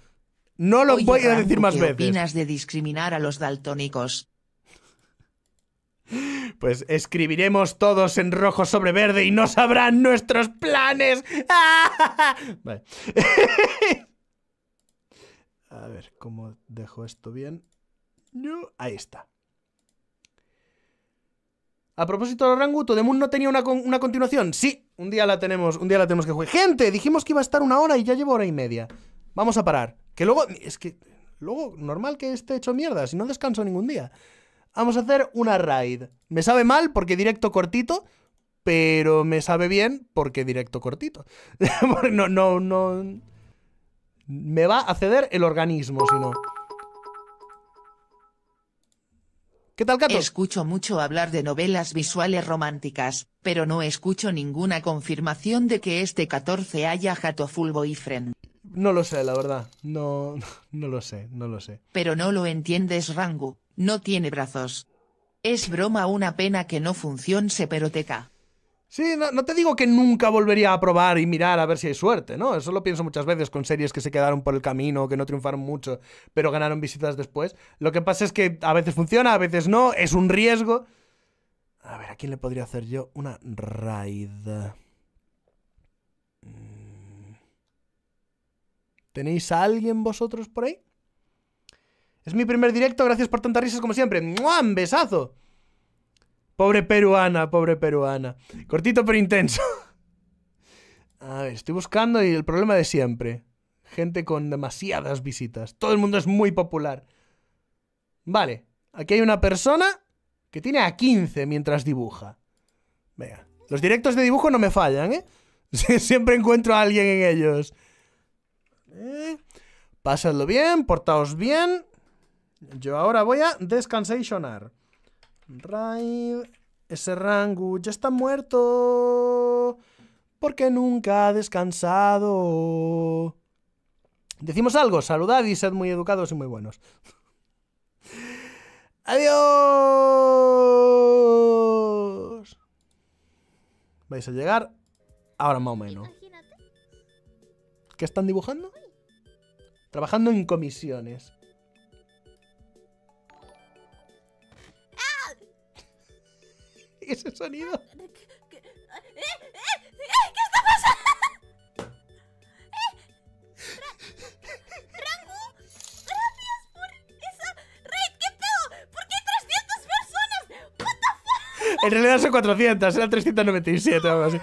No lo voy a decir más veces. ¿Qué opinas de discriminar a los daltónicos? Pues escribiremos todos en rojo sobre verde y no sabrán nuestros planes. a ver, ¿cómo dejo esto bien? No, ahí está. A propósito de Ranguto, ¿The Moon no tenía una, una, continuación? Sí, un día la tenemos, un día la tenemos que jugar. ¡Gente! Dijimos que iba a estar una hora y ya llevo hora y media. Vamos a parar. Que luego... Es que... Luego, normal que esté hecho mierda, si no descanso ningún día. Vamos a hacer una raid. Me sabe mal porque directo cortito, pero me sabe bien porque directo cortito. no, no, no... Me va a ceder el organismo, si no. Escucho mucho hablar de novelas visuales románticas, pero no escucho ninguna confirmación de que este 14 haya y Boyfriend. No lo sé, la verdad. No, no lo sé, no lo sé. Pero no lo entiendes, Rangu. No tiene brazos. Es broma una pena que no funcione peroteca. Sí, no, te digo que nunca volvería a probar y mirar a ver si hay suerte, ¿no? Eso lo pienso muchas veces con series que se quedaron por el camino, que no triunfaron mucho, pero ganaron visitas después. Lo que pasa es que a veces funciona, a veces no, es un riesgo. A ver, ¿a quién le podría hacer yo una raid? Mm. ¿Tenéis a alguien vosotros por ahí? Es mi primer directo, gracias por tantas risas como siempre. no besazo! Pobre peruana, pobre peruana. Cortito pero intenso. A ver, estoy buscando y el problema de siempre. Gente con demasiadas visitas. Todo el mundo es muy popular. Vale, aquí hay una persona que tiene a 15 mientras dibuja. Venga, los directos de dibujo no me fallan, ¿eh? Siempre encuentro a alguien en ellos. ¿Eh? bien, portaos bien. Yo ahora voy a descansationar. Raid ese rango ya está muerto porque nunca ha descansado. Decimos algo, saludad y sed muy educados y muy buenos. ¡Adiós! Vais a llegar ahora más o menos. ¿Qué están dibujando? Trabajando en comisiones. ese sonido? ¿Qué, qué, ¿Qué está pasando? Rangu, gracias por esa raid. ¿Qué pedo? ¿Por qué 300 personas? ¿What the fuck? En realidad son 400, eran 397 o algo así.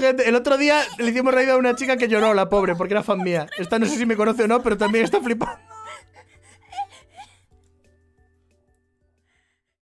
Gente. El otro día le hicimos raid a una chica que lloró, la pobre, porque era fan mía. Esta no sé si me conoce o no, pero también está flipando.